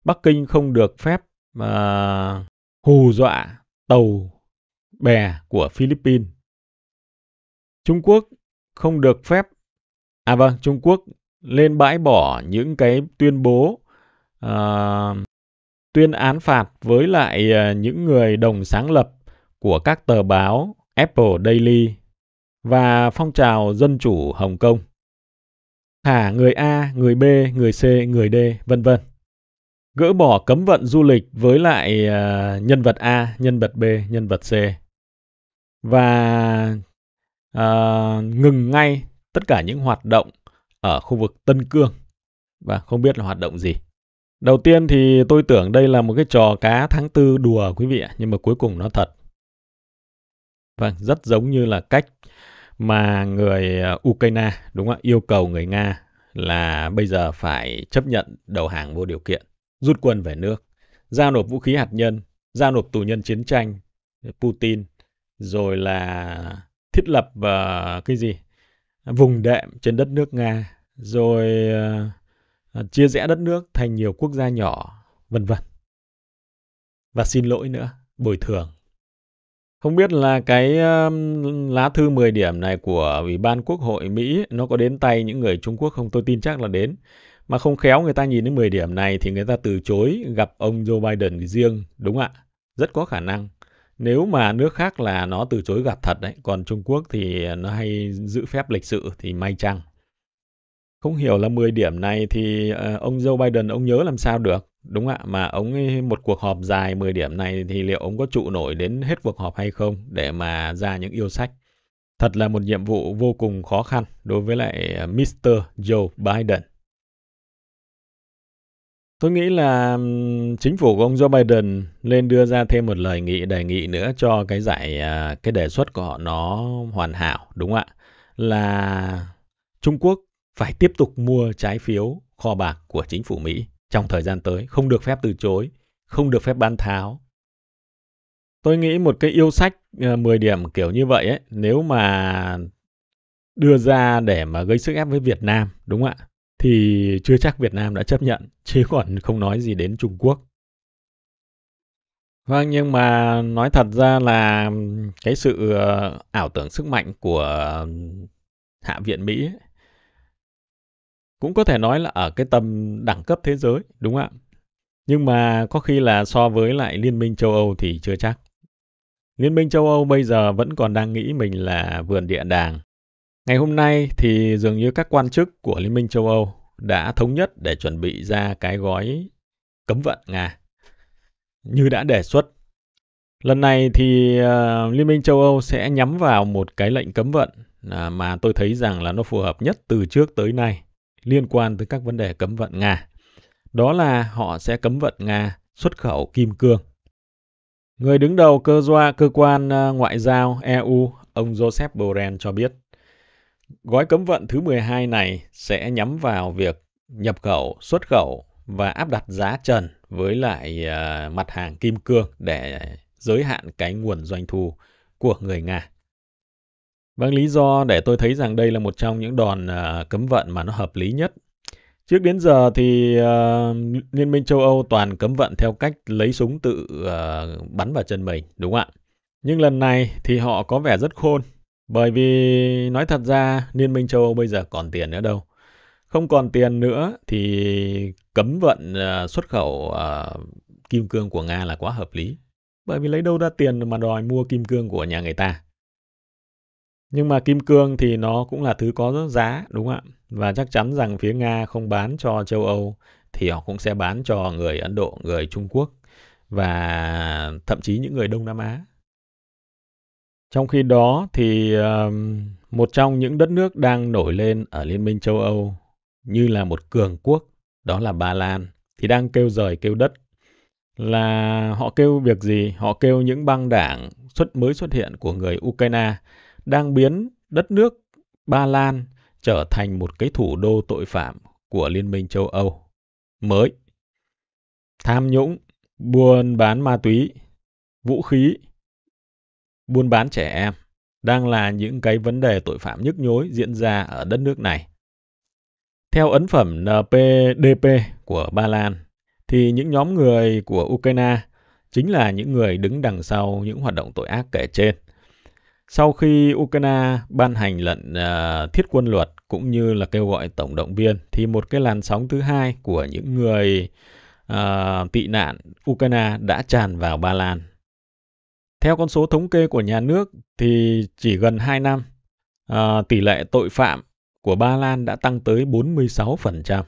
Bắc Kinh không được phép uh, hù dọa tàu bè của Philippines. Trung Quốc không được phép à vâng Trung Quốc lên bãi bỏ những cái tuyên bố uh, tuyên án phạt với lại ờ, những người đồng sáng lập của các tờ báo Apple Daily và phong trào dân chủ Hồng Kông. Thả người A, người B, người C, người D, vân vân. Gỡ bỏ cấm vận du lịch với lại ờ, nhân vật A, nhân vật B, nhân vật C. Và uh, ngừng ngay tất cả những hoạt động ở khu vực Tân Cương. Và không biết là hoạt động gì. Đầu tiên thì tôi tưởng đây là một cái trò cá tháng tư đùa quý vị ạ, nhưng mà cuối cùng nó thật. Vâng, rất giống như là cách mà người à, Ukraine đúng không ạ, yêu cầu người Nga là bây giờ phải chấp nhận đầu hàng vô điều kiện, rút quân về nước, giao nộp vũ khí hạt nhân, giao nộp tù nhân chiến tranh à, Putin, rồi là thiết lập uh, cái gì? vùng đệm trên đất nước Nga, rồi uh, Ờ, chia rẽ đất nước thành nhiều quốc gia nhỏ, vân vân. Và xin lỗi nữa, bồi thường. Không biết là cái lá thư 10 điểm này của Ủy ban Quốc hội Mỹ nó có đến tay những người Trung Quốc không? Tôi tin chắc là đến. Mà không khéo người ta nhìn đến 10 điểm này thì người ta từ chối gặp ông Joe Biden riêng, đúng ạ? Rất có khả năng. Nếu mà nước khác là nó từ chối gặp thật đấy, còn Trung Quốc thì nó hay giữ phép lịch sự thì may chăng không hiểu là 10 điểm này thì uh, ông Joe Biden ông nhớ làm sao được đúng ạ mà ông ấy một cuộc họp dài 10 điểm này thì liệu ông có trụ nổi đến hết cuộc họp hay không để mà ra những yêu sách thật là một nhiệm vụ vô cùng khó khăn đối với lại ờ, Mr. Joe Biden Tôi nghĩ là chính phủ của ông Joe Biden nên đưa ra thêm một lời nghị đề nghị nữa cho cái giải ờ, cái đề xuất của họ nó hoàn hảo đúng không ạ? Là Trung Quốc phải tiếp tục mua trái phiếu kho bạc của chính phủ Mỹ trong thời gian tới, không được phép từ chối, không được phép bán tháo. Tôi nghĩ một cái yêu sách 10 ờ, điểm kiểu như vậy ấy, nếu mà đưa ra để mà gây sức ép với Việt Nam, đúng không ạ? Thì chưa chắc Việt Nam đã chấp nhận, chứ còn không nói gì đến Trung Quốc. Vâng, nhưng mà nói thật ra là cái sự ờ, ảo tưởng sức mạnh của Hạ viện Mỹ cũng có thể nói là ở cái tầm đẳng cấp thế giới, đúng không ạ? Nhưng mà có khi là so với lại Liên minh châu Âu thì chưa chắc. Liên minh châu Âu bây giờ vẫn còn đang nghĩ mình là vườn địa đàng. Ngày hôm nay thì dường như các quan chức của Liên minh châu Âu đã thống nhất để chuẩn bị ra cái gói cấm vận Nga. Như đã đề xuất, lần này thì uh, Liên minh châu Âu sẽ nhắm vào một cái lệnh cấm vận uh, mà tôi thấy rằng là nó phù hợp nhất từ trước tới nay liên quan tới các vấn đề cấm vận Nga. Đó là họ sẽ cấm vận Nga xuất khẩu kim cương. Người đứng đầu cơ doa cơ quan ờ, ngoại giao EU, ông Joseph Borrell cho biết, gói cấm vận thứ 12 này sẽ nhắm vào việc nhập khẩu, xuất khẩu và áp đặt giá trần với lại ờ, mặt hàng kim cương để giới hạn cái nguồn doanh thu của người Nga. Vâng, lý do để tôi thấy rằng đây là một trong những đòn uh, cấm vận mà nó hợp lý nhất. Trước đến giờ thì uh, Liên minh châu Âu toàn cấm vận theo cách lấy súng tự uh, bắn vào chân mình, đúng không ạ? Nhưng lần này thì họ có vẻ rất khôn, bởi vì nói thật ra Liên minh châu Âu bây giờ còn tiền nữa đâu. Không còn tiền nữa thì cấm vận uh, xuất khẩu uh, kim cương của Nga là quá hợp lý. Bởi vì lấy đâu ra tiền mà đòi mua kim cương của nhà người ta. Nhưng mà kim cương thì nó cũng là thứ có giá, đúng không ạ? Và chắc chắn rằng phía Nga không bán cho châu Âu thì họ cũng sẽ bán cho người Ấn Độ, người Trung Quốc và thậm chí những người Đông Nam Á. Trong khi đó thì một trong những đất nước đang nổi lên ở Liên minh châu Âu như là một cường quốc, đó là Ba Lan, thì đang kêu rời kêu đất là họ kêu việc gì? Họ kêu những băng đảng xuất mới xuất hiện của người Ukraine đang biến đất nước Ba Lan trở thành một cái thủ đô tội phạm của Liên minh châu Âu mới. Tham nhũng, buôn bán ma túy, vũ khí, buôn bán trẻ em đang là những cái vấn đề tội phạm nhức nhối diễn ra ở đất nước này. Theo ấn phẩm NPDP của Ba Lan, thì những nhóm người của Ukraine chính là những người đứng đằng sau những hoạt động tội ác kể trên. Sau khi Ukraine ban hành lệnh uh, thiết quân luật cũng như là kêu gọi tổng động viên thì một cái làn sóng thứ hai của những người uh, tị nạn Ukraine đã tràn vào Ba Lan. Theo con số thống kê của nhà nước thì chỉ gần 2 năm uh, tỷ lệ tội phạm của Ba Lan đã tăng tới 46%.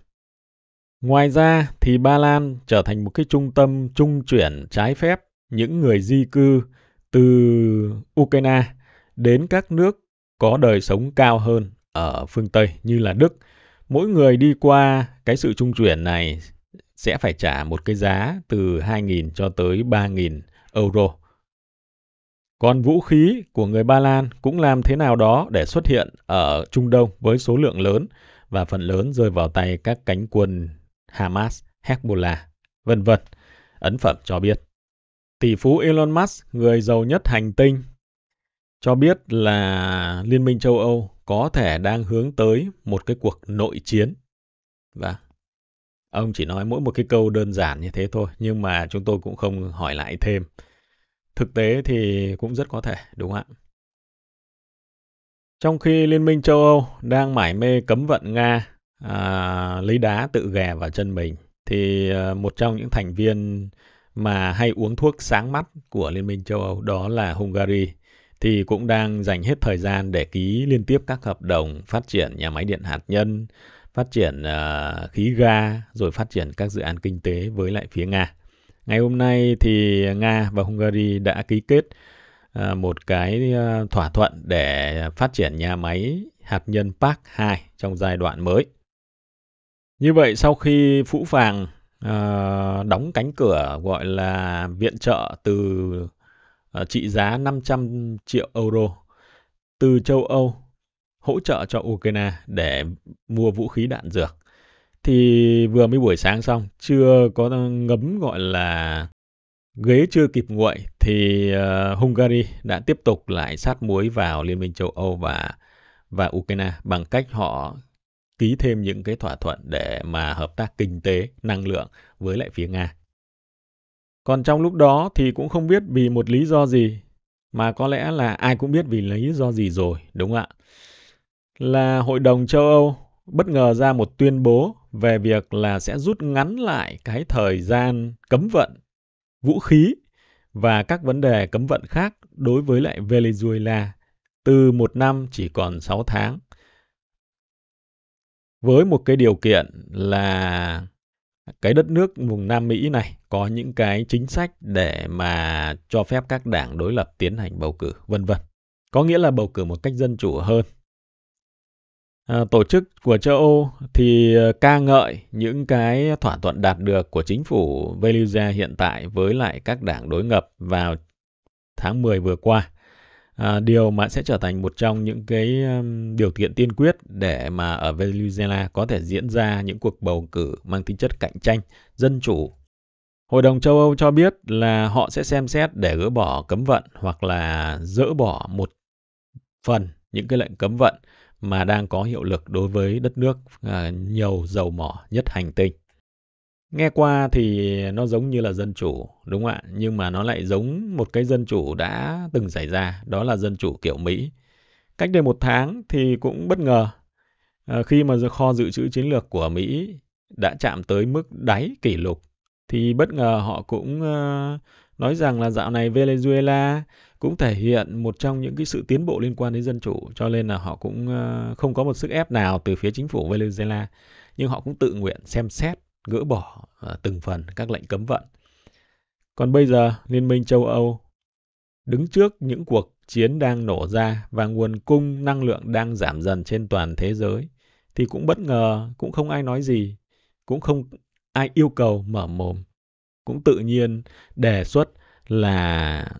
Ngoài ra thì Ba Lan trở thành một cái trung tâm trung chuyển trái phép những người di cư từ Ukraine đến các nước có đời sống cao hơn ở phương Tây như là Đức. Mỗi người đi qua cái sự trung chuyển này sẽ phải trả một cái giá từ 2.000 cho tới 3.000 euro. Còn vũ khí của người Ba Lan cũng làm thế nào đó để xuất hiện ở Trung Đông với số lượng lớn và phần lớn rơi vào tay các cánh quân Hamas, Hezbollah, vân vân. Ấn phẩm cho biết. Tỷ phú Elon Musk, người giàu nhất hành tinh, cho biết là Liên minh châu Âu có thể đang hướng tới một cái cuộc nội chiến. Và ông chỉ nói mỗi một cái câu đơn giản như thế thôi, nhưng mà chúng tôi cũng không hỏi lại thêm. Thực tế thì cũng rất có thể, đúng không ạ? Trong khi Liên minh châu Âu đang mải mê cấm vận Nga à, lấy đá tự ghè vào chân mình, thì à, một trong những thành viên mà hay uống thuốc sáng mắt của Liên minh châu Âu đó là Hungary thì cũng đang dành hết thời gian để ký liên tiếp các hợp đồng phát triển nhà máy điện hạt nhân, phát triển uh, khí ga rồi phát triển các dự án kinh tế với lại phía Nga. Ngày hôm nay thì Nga và Hungary đã ký kết uh, một cái uh, thỏa thuận để phát triển nhà máy hạt nhân Park 2 trong giai đoạn mới. Như vậy sau khi Phũ Phàng uh, đóng cánh cửa gọi là viện trợ từ Ờ, trị giá 500 triệu euro từ châu Âu hỗ trợ cho Ukraine để mua vũ khí đạn dược. Thì vừa mới buổi sáng xong, chưa có ngấm gọi là ghế chưa kịp nguội thì ờ, Hungary đã tiếp tục lại sát muối vào Liên minh châu Âu và và Ukraine bằng cách họ ký thêm những cái thỏa thuận để mà hợp tác kinh tế, năng lượng với lại phía Nga. Còn trong lúc đó thì cũng không biết vì một lý do gì, mà có lẽ là ai cũng biết vì lý do gì rồi, đúng ạ? Là Hội đồng châu Âu bất ngờ ra một tuyên bố về việc là sẽ rút ngắn lại cái thời gian cấm vận vũ khí và các vấn đề cấm vận khác đối với lại Venezuela từ một năm chỉ còn 6 tháng. Với một cái điều kiện là cái đất nước vùng Nam Mỹ này có những cái chính sách để mà cho phép các đảng đối lập tiến hành bầu cử, vân vân. Có nghĩa là bầu cử một cách dân chủ hơn. À, tổ chức của châu Âu thì ờ, ca ngợi những cái thỏa thuận đạt được của chính phủ Venezuela hiện tại với lại các đảng đối ngập vào tháng 10 vừa qua. À, điều mà sẽ trở thành một trong những cái um, điều kiện tiên quyết để mà ở Venezuela có thể diễn ra những cuộc bầu cử mang tính chất cạnh tranh, dân chủ. Hội đồng châu Âu cho biết là họ sẽ xem xét để gỡ bỏ cấm vận hoặc là dỡ bỏ một phần những cái lệnh cấm vận mà đang có hiệu lực đối với đất nước à, nhiều dầu mỏ nhất hành tinh. Nghe qua thì nó giống như là dân chủ, đúng không ạ? Nhưng mà nó lại giống một cái dân chủ đã từng xảy ra, đó là dân chủ kiểu Mỹ. Cách đây một tháng thì cũng bất ngờ ờ, khi mà kho dự trữ chiến lược của Mỹ đã chạm tới mức đáy kỷ lục thì bất ngờ họ cũng ờ, nói rằng là dạo này Venezuela cũng thể hiện một trong những cái sự tiến bộ liên quan đến dân chủ cho nên là họ cũng ờ, không có một sức ép nào từ phía chính phủ Venezuela nhưng họ cũng tự nguyện xem xét gỡ bỏ à, từng phần các lệnh cấm vận. Còn bây giờ, Liên minh châu Âu đứng trước những cuộc chiến đang nổ ra và nguồn cung năng lượng đang giảm dần trên toàn thế giới thì cũng bất ngờ, cũng không ai nói gì, cũng không ai yêu cầu mở mồm, cũng tự nhiên đề xuất là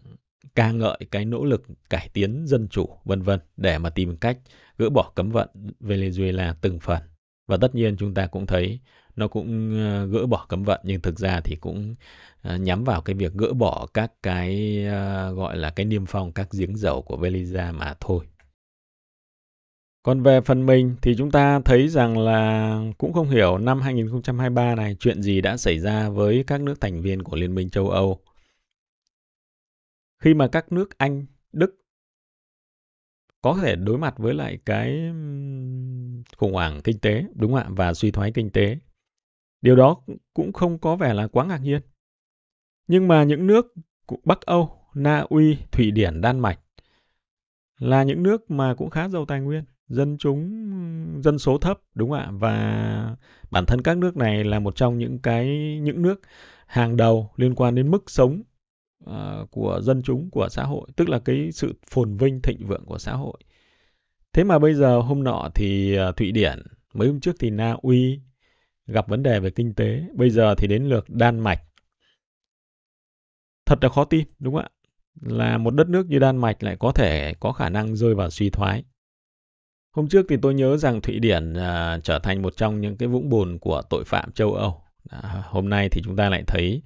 ca ngợi cái nỗ lực cải tiến dân chủ vân vân để mà tìm cách gỡ bỏ cấm vận Venezuela từng phần. Và tất nhiên chúng ta cũng thấy nó cũng ờ, gỡ bỏ cấm vận nhưng thực ra thì cũng ờ, nhắm vào cái việc gỡ bỏ các cái ờ, gọi là cái niêm phong các giếng dầu của Veliza mà thôi. Còn về phần mình thì chúng ta thấy rằng là cũng không hiểu năm 2023 này chuyện gì đã xảy ra với các nước thành viên của Liên minh châu Âu. Khi mà các nước Anh, Đức có thể đối mặt với lại cái khủng hoảng kinh tế, đúng không ạ, và suy thoái kinh tế Điều đó cũng không có vẻ là quá ngạc nhiên. Nhưng mà những nước Bắc Âu, Na Uy, Thụy Điển, Đan Mạch là những nước mà cũng khá giàu tài nguyên, dân chúng dân số thấp đúng không ạ? Và bản thân các nước này là một trong những cái những nước hàng đầu liên quan đến mức sống uh, của dân chúng của xã hội, tức là cái sự phồn vinh thịnh vượng của xã hội. Thế mà bây giờ hôm nọ thì ờ, Thụy Điển, mấy hôm trước thì Na Uy, gặp vấn đề về kinh tế. Bây giờ thì đến lượt Đan Mạch. Thật là khó tin, đúng không ạ? Là một đất nước như Đan Mạch lại có thể có khả năng rơi vào suy thoái. Hôm trước thì tôi nhớ rằng Thụy Điển à, trở thành một trong những cái vũng bùn của tội phạm châu Âu. À, hôm nay thì chúng ta lại thấy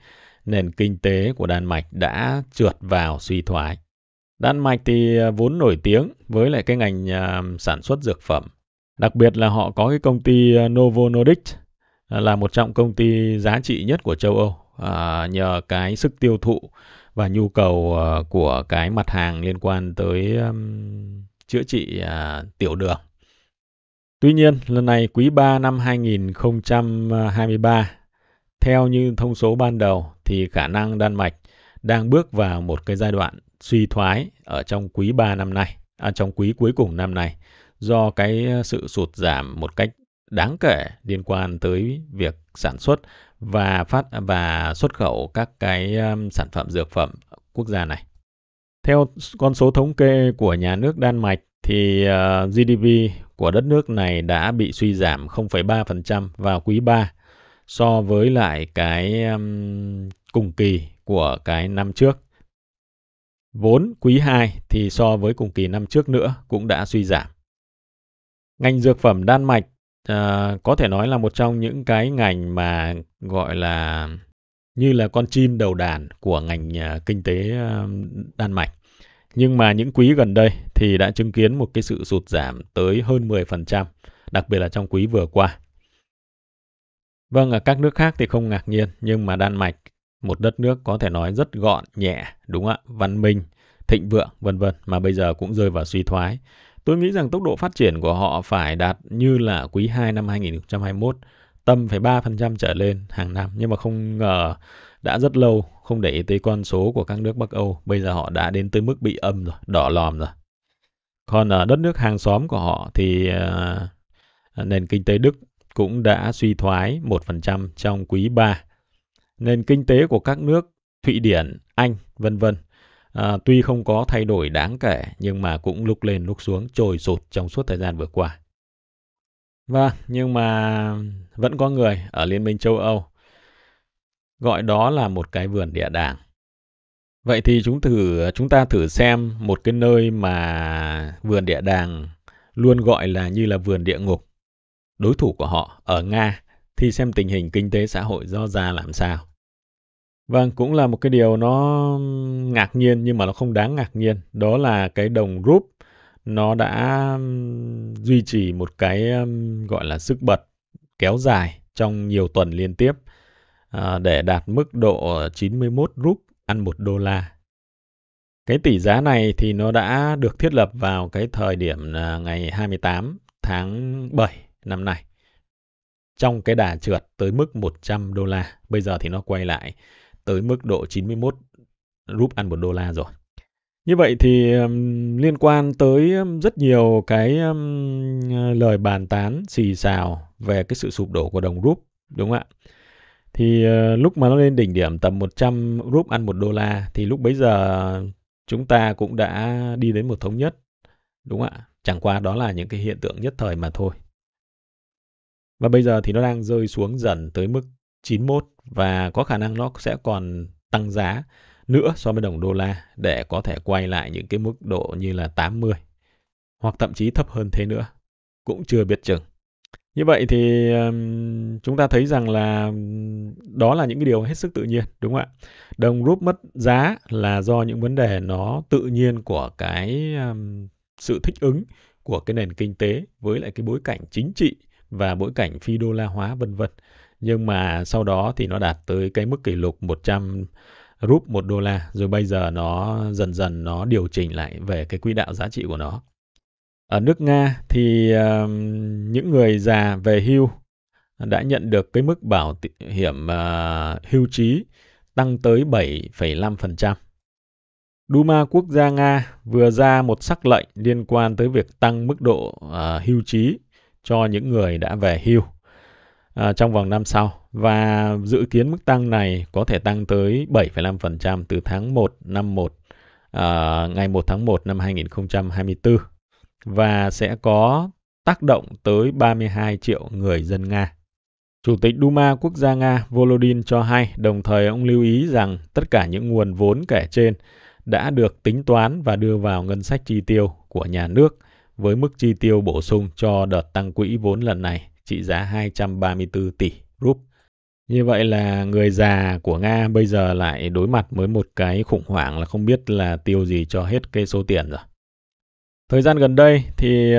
nền kinh tế của Đan Mạch đã trượt vào suy thoái. Đan Mạch thì à, vốn nổi tiếng với lại cái ngành à, sản xuất dược phẩm. Đặc biệt là họ có cái công ty à, Novo Nordisk Ờ, là một trong công ty giá trị nhất của châu Âu à, nhờ cái sức tiêu thụ và nhu cầu à, của cái mặt hàng liên quan tới um, chữa trị à, tiểu đường. Tuy nhiên, lần này quý 3 năm 2023, theo như thông số ban đầu thì khả năng Đan Mạch đang bước vào một cái giai đoạn suy thoái ở trong quý 3 năm nay, à, trong quý cuối cùng năm nay do cái sự sụt giảm một cách đáng kể liên quan tới việc sản xuất và phát và xuất khẩu các cái um, sản phẩm dược phẩm quốc gia này. Theo con số thống kê của nhà nước Đan Mạch thì ờ, GDP của đất nước này đã bị suy giảm 0,3% vào quý 3 so với lại cái um, cùng kỳ của cái năm trước. Vốn quý 2 thì so với cùng kỳ năm trước nữa cũng đã suy giảm. Ngành dược phẩm Đan Mạch à, có thể nói là một trong những cái ngành mà gọi là như là con chim đầu đàn của ngành uh, kinh tế uh, Đan Mạch. Nhưng mà những quý gần đây thì đã chứng kiến một cái sự sụt giảm tới hơn 10%, đặc biệt là trong quý vừa qua. Vâng, ở các nước khác thì không ngạc nhiên, nhưng mà Đan Mạch một đất nước có thể nói rất gọn, nhẹ, đúng ạ, văn minh, thịnh vượng, vân vân mà bây giờ cũng rơi vào suy thoái. Tôi nghĩ rằng tốc độ phát triển của họ phải đạt như là quý 2 năm 2021, tâm phải 3% trở lên hàng năm. Nhưng mà không ngờ đã rất lâu không để ý tới con số của các nước Bắc Âu. Bây giờ họ đã đến tới mức bị âm rồi, đỏ lòm rồi. Còn ở đất nước hàng xóm của họ thì uh, nền kinh tế Đức cũng đã suy thoái 1% trong quý 3. Nền kinh tế của các nước Thụy Điển, Anh, vân vân à, tuy không có thay đổi đáng kể nhưng mà cũng lúc lên lúc xuống trồi sụt trong suốt thời gian vừa qua. Và vâng, nhưng mà vẫn có người ở Liên minh châu Âu gọi đó là một cái vườn địa đàng. Vậy thì chúng thử chúng ta thử xem một cái nơi mà vườn địa đàng luôn gọi là như là vườn địa ngục. Đối thủ của họ ở Nga thì xem tình hình kinh tế xã hội do ra làm sao. Vâng, cũng là một cái điều nó ngạc nhiên nhưng mà nó không đáng ngạc nhiên. Đó là cái đồng rút nó đã duy trì một cái gọi là sức bật kéo dài trong nhiều tuần liên tiếp à, để đạt mức độ 91 rút ăn 1 đô la. Cái tỷ giá này thì nó đã được thiết lập vào cái thời điểm à, ngày 28 tháng 7 năm nay trong cái đà trượt tới mức 100 đô la. Bây giờ thì nó quay lại tới mức độ 91 rúp ăn một đô la rồi. Như vậy thì um, liên quan tới rất nhiều cái um, lời bàn tán xì xào về cái sự sụp đổ của đồng rúp đúng không ạ? Thì uh, lúc mà nó lên đỉnh điểm tầm 100 rúp ăn một đô la thì lúc bấy giờ chúng ta cũng đã đi đến một thống nhất đúng không ạ? Chẳng qua đó là những cái hiện tượng nhất thời mà thôi. Và bây giờ thì nó đang rơi xuống dần tới mức 91 và có khả năng nó sẽ còn tăng giá nữa so với đồng đô la để có thể quay lại những cái mức độ như là 80 hoặc thậm chí thấp hơn thế nữa cũng chưa biết chừng. Như vậy thì chúng ta thấy rằng là đó là những cái điều hết sức tự nhiên, đúng không ạ? Đồng rút mất giá là do những vấn đề nó tự nhiên của cái sự thích ứng của cái nền kinh tế với lại cái bối cảnh chính trị và bối cảnh phi đô la hóa vân vân nhưng mà sau đó thì nó đạt tới cái mức kỷ lục 100 rúp 1 đô la rồi bây giờ nó dần dần nó điều chỉnh lại về cái quỹ đạo giá trị của nó. Ở nước Nga thì uh, những người già về hưu đã nhận được cái mức bảo hiểm uh, hưu trí tăng tới 7,5%. Duma quốc gia Nga vừa ra một sắc lệnh liên quan tới việc tăng mức độ uh, hưu trí cho những người đã về hưu à, trong vòng năm sau và dự kiến mức tăng này có thể tăng tới 7,5% từ tháng 1 năm 1 à, ngày 1 tháng 1 năm 2024 và sẽ có tác động tới 32 triệu người dân Nga. Chủ tịch Duma Quốc gia Nga Volodin cho hay, đồng thời ông lưu ý rằng tất cả những nguồn vốn kể trên đã được tính toán và đưa vào ngân sách chi tiêu của nhà nước với mức chi tiêu bổ sung cho đợt tăng quỹ vốn lần này trị giá 234 tỷ rúp. Như vậy là người già của Nga bây giờ lại đối mặt với một cái khủng hoảng là không biết là tiêu gì cho hết cái số tiền rồi. Thời gian gần đây thì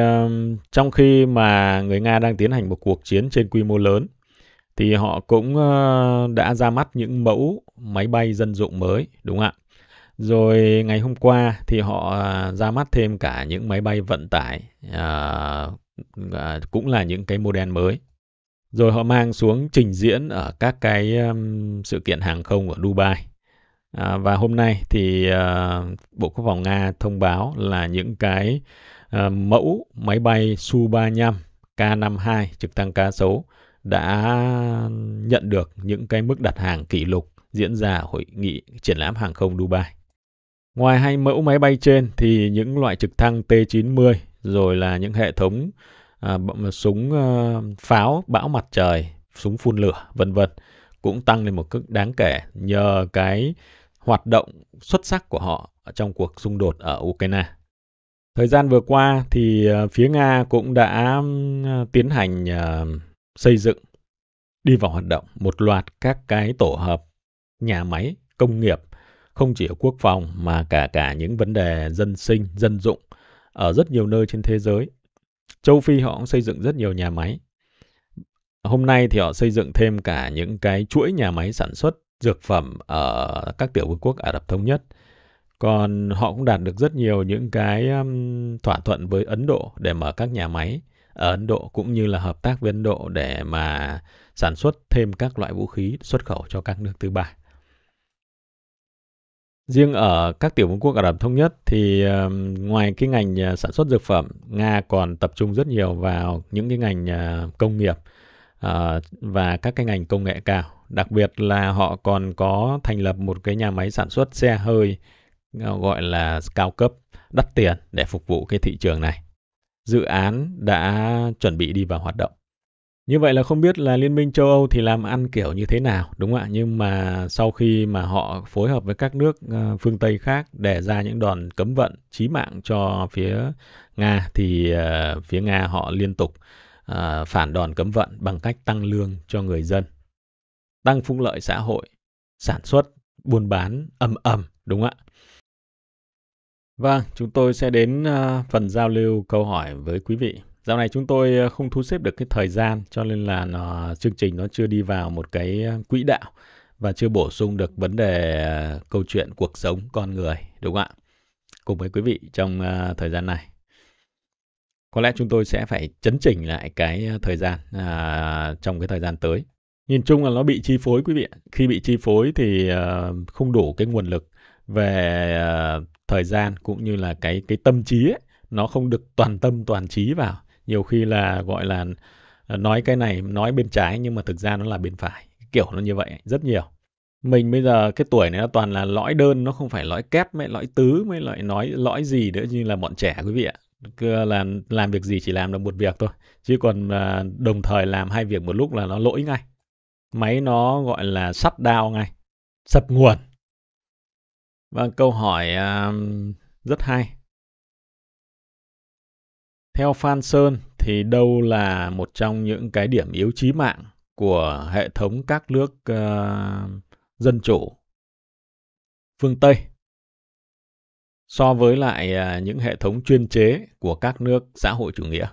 trong khi mà người Nga đang tiến hành một cuộc chiến trên quy mô lớn thì họ cũng ờ, đã ra mắt những mẫu máy bay dân dụng mới, đúng không ạ? Rồi ngày hôm qua thì họ ờ, ra mắt thêm cả những máy bay vận tải ờ, à, cũng là những cái model mới rồi họ mang xuống trình diễn ở các cái um, sự kiện hàng không ở Dubai à, và hôm nay thì à, Bộ Quốc phòng Nga thông báo là những cái à, mẫu máy bay Su-35 K-52 trực thăng cá sấu đã nhận được những cái mức đặt hàng kỷ lục diễn ra ở hội nghị triển lãm hàng không Dubai. Ngoài hai mẫu máy bay trên thì những loại trực thăng T-90 rồi là những hệ thống à, súng à, pháo bão mặt trời, súng phun lửa vân vân cũng tăng lên một cách đáng kể nhờ cái hoạt động xuất sắc của họ trong cuộc xung đột ở Ukraine. Thời gian vừa qua thì ờ, phía Nga cũng đã ờ, tiến hành xây dựng đi vào hoạt động một loạt các cái tổ hợp nhà máy công nghiệp không chỉ ở quốc phòng mà cả cả những vấn đề dân sinh, dân dụng ở rất nhiều nơi trên thế giới. Châu Phi họ cũng xây dựng rất nhiều nhà máy. Hôm nay thì họ xây dựng thêm cả những cái chuỗi nhà máy sản xuất dược phẩm ở các tiểu vương quốc Ả Rập Thống Nhất. Còn họ cũng đạt được rất nhiều những cái um, thỏa thuận với Ấn Độ để mở các nhà máy ở Ấn Độ cũng như là hợp tác với Ấn Độ để mà sản xuất thêm các loại vũ khí xuất khẩu cho các nước thứ ba. Riêng ở các tiểu vương quốc Ả Rập Thống Nhất thì ngoài cái ngành ờ, sản xuất dược phẩm, Nga còn tập trung rất nhiều vào những cái ngành ờ, công nghiệp ờ, và các cái ngành công nghệ cao. Đặc biệt là họ còn có thành lập một cái nhà máy sản xuất xe hơi gọi là cao cấp, đắt tiền để phục vụ cái thị trường này. Dự án đã chuẩn bị đi vào hoạt động. Như vậy là không biết là Liên minh châu Âu thì làm ăn kiểu như thế nào, đúng không ạ? Nhưng mà sau khi mà họ phối hợp với các nước ờ, phương Tây khác để ra những đòn cấm vận chí mạng cho phía Nga thì ờ, phía Nga họ liên tục ờ, phản đòn cấm vận bằng cách tăng lương cho người dân, tăng phúc lợi xã hội, sản xuất, buôn bán ầm ầm, đúng không ạ? Vâng, chúng tôi sẽ đến phần giao lưu câu hỏi với quý vị. Dạo này chúng tôi ờ, không thu xếp được cái thời gian cho nên là nó, chương trình nó chưa đi vào một cái ờ, quỹ đạo và chưa bổ sung được vấn đề ờ, câu chuyện cuộc sống con người đúng không ạ? Cùng với quý vị trong thời gian này. Có lẽ chúng tôi sẽ phải chấn chỉnh lại cái thời gian à, trong cái thời gian tới. Nhìn chung là nó bị chi phối quý vị. Khi bị chi phối thì uh, không đủ cái nguồn lực về uh, thời gian cũng như là cái cái tâm trí ấy, nó không được toàn tâm toàn trí vào nhiều khi là gọi là à, nói cái này nói bên trái nhưng mà thực ra nó là bên phải kiểu nó như vậy rất nhiều mình bây giờ cái tuổi này nó toàn là lõi đơn nó không phải lõi kép mới lõi tứ mới lại nói lõi gì nữa như là bọn trẻ quý vị ạ cứ làm làm việc gì chỉ làm được một việc thôi chứ còn đồng thời làm hai việc một lúc là nó lỗi ngay máy nó gọi là sắt đao ngay sập nguồn và vâng, câu hỏi à, rất hay theo Phan Sơn thì đâu là một trong những cái điểm yếu chí mạng của hệ thống các nước uh, dân chủ phương Tây so với lại uh, những hệ thống chuyên chế của các nước xã hội chủ nghĩa.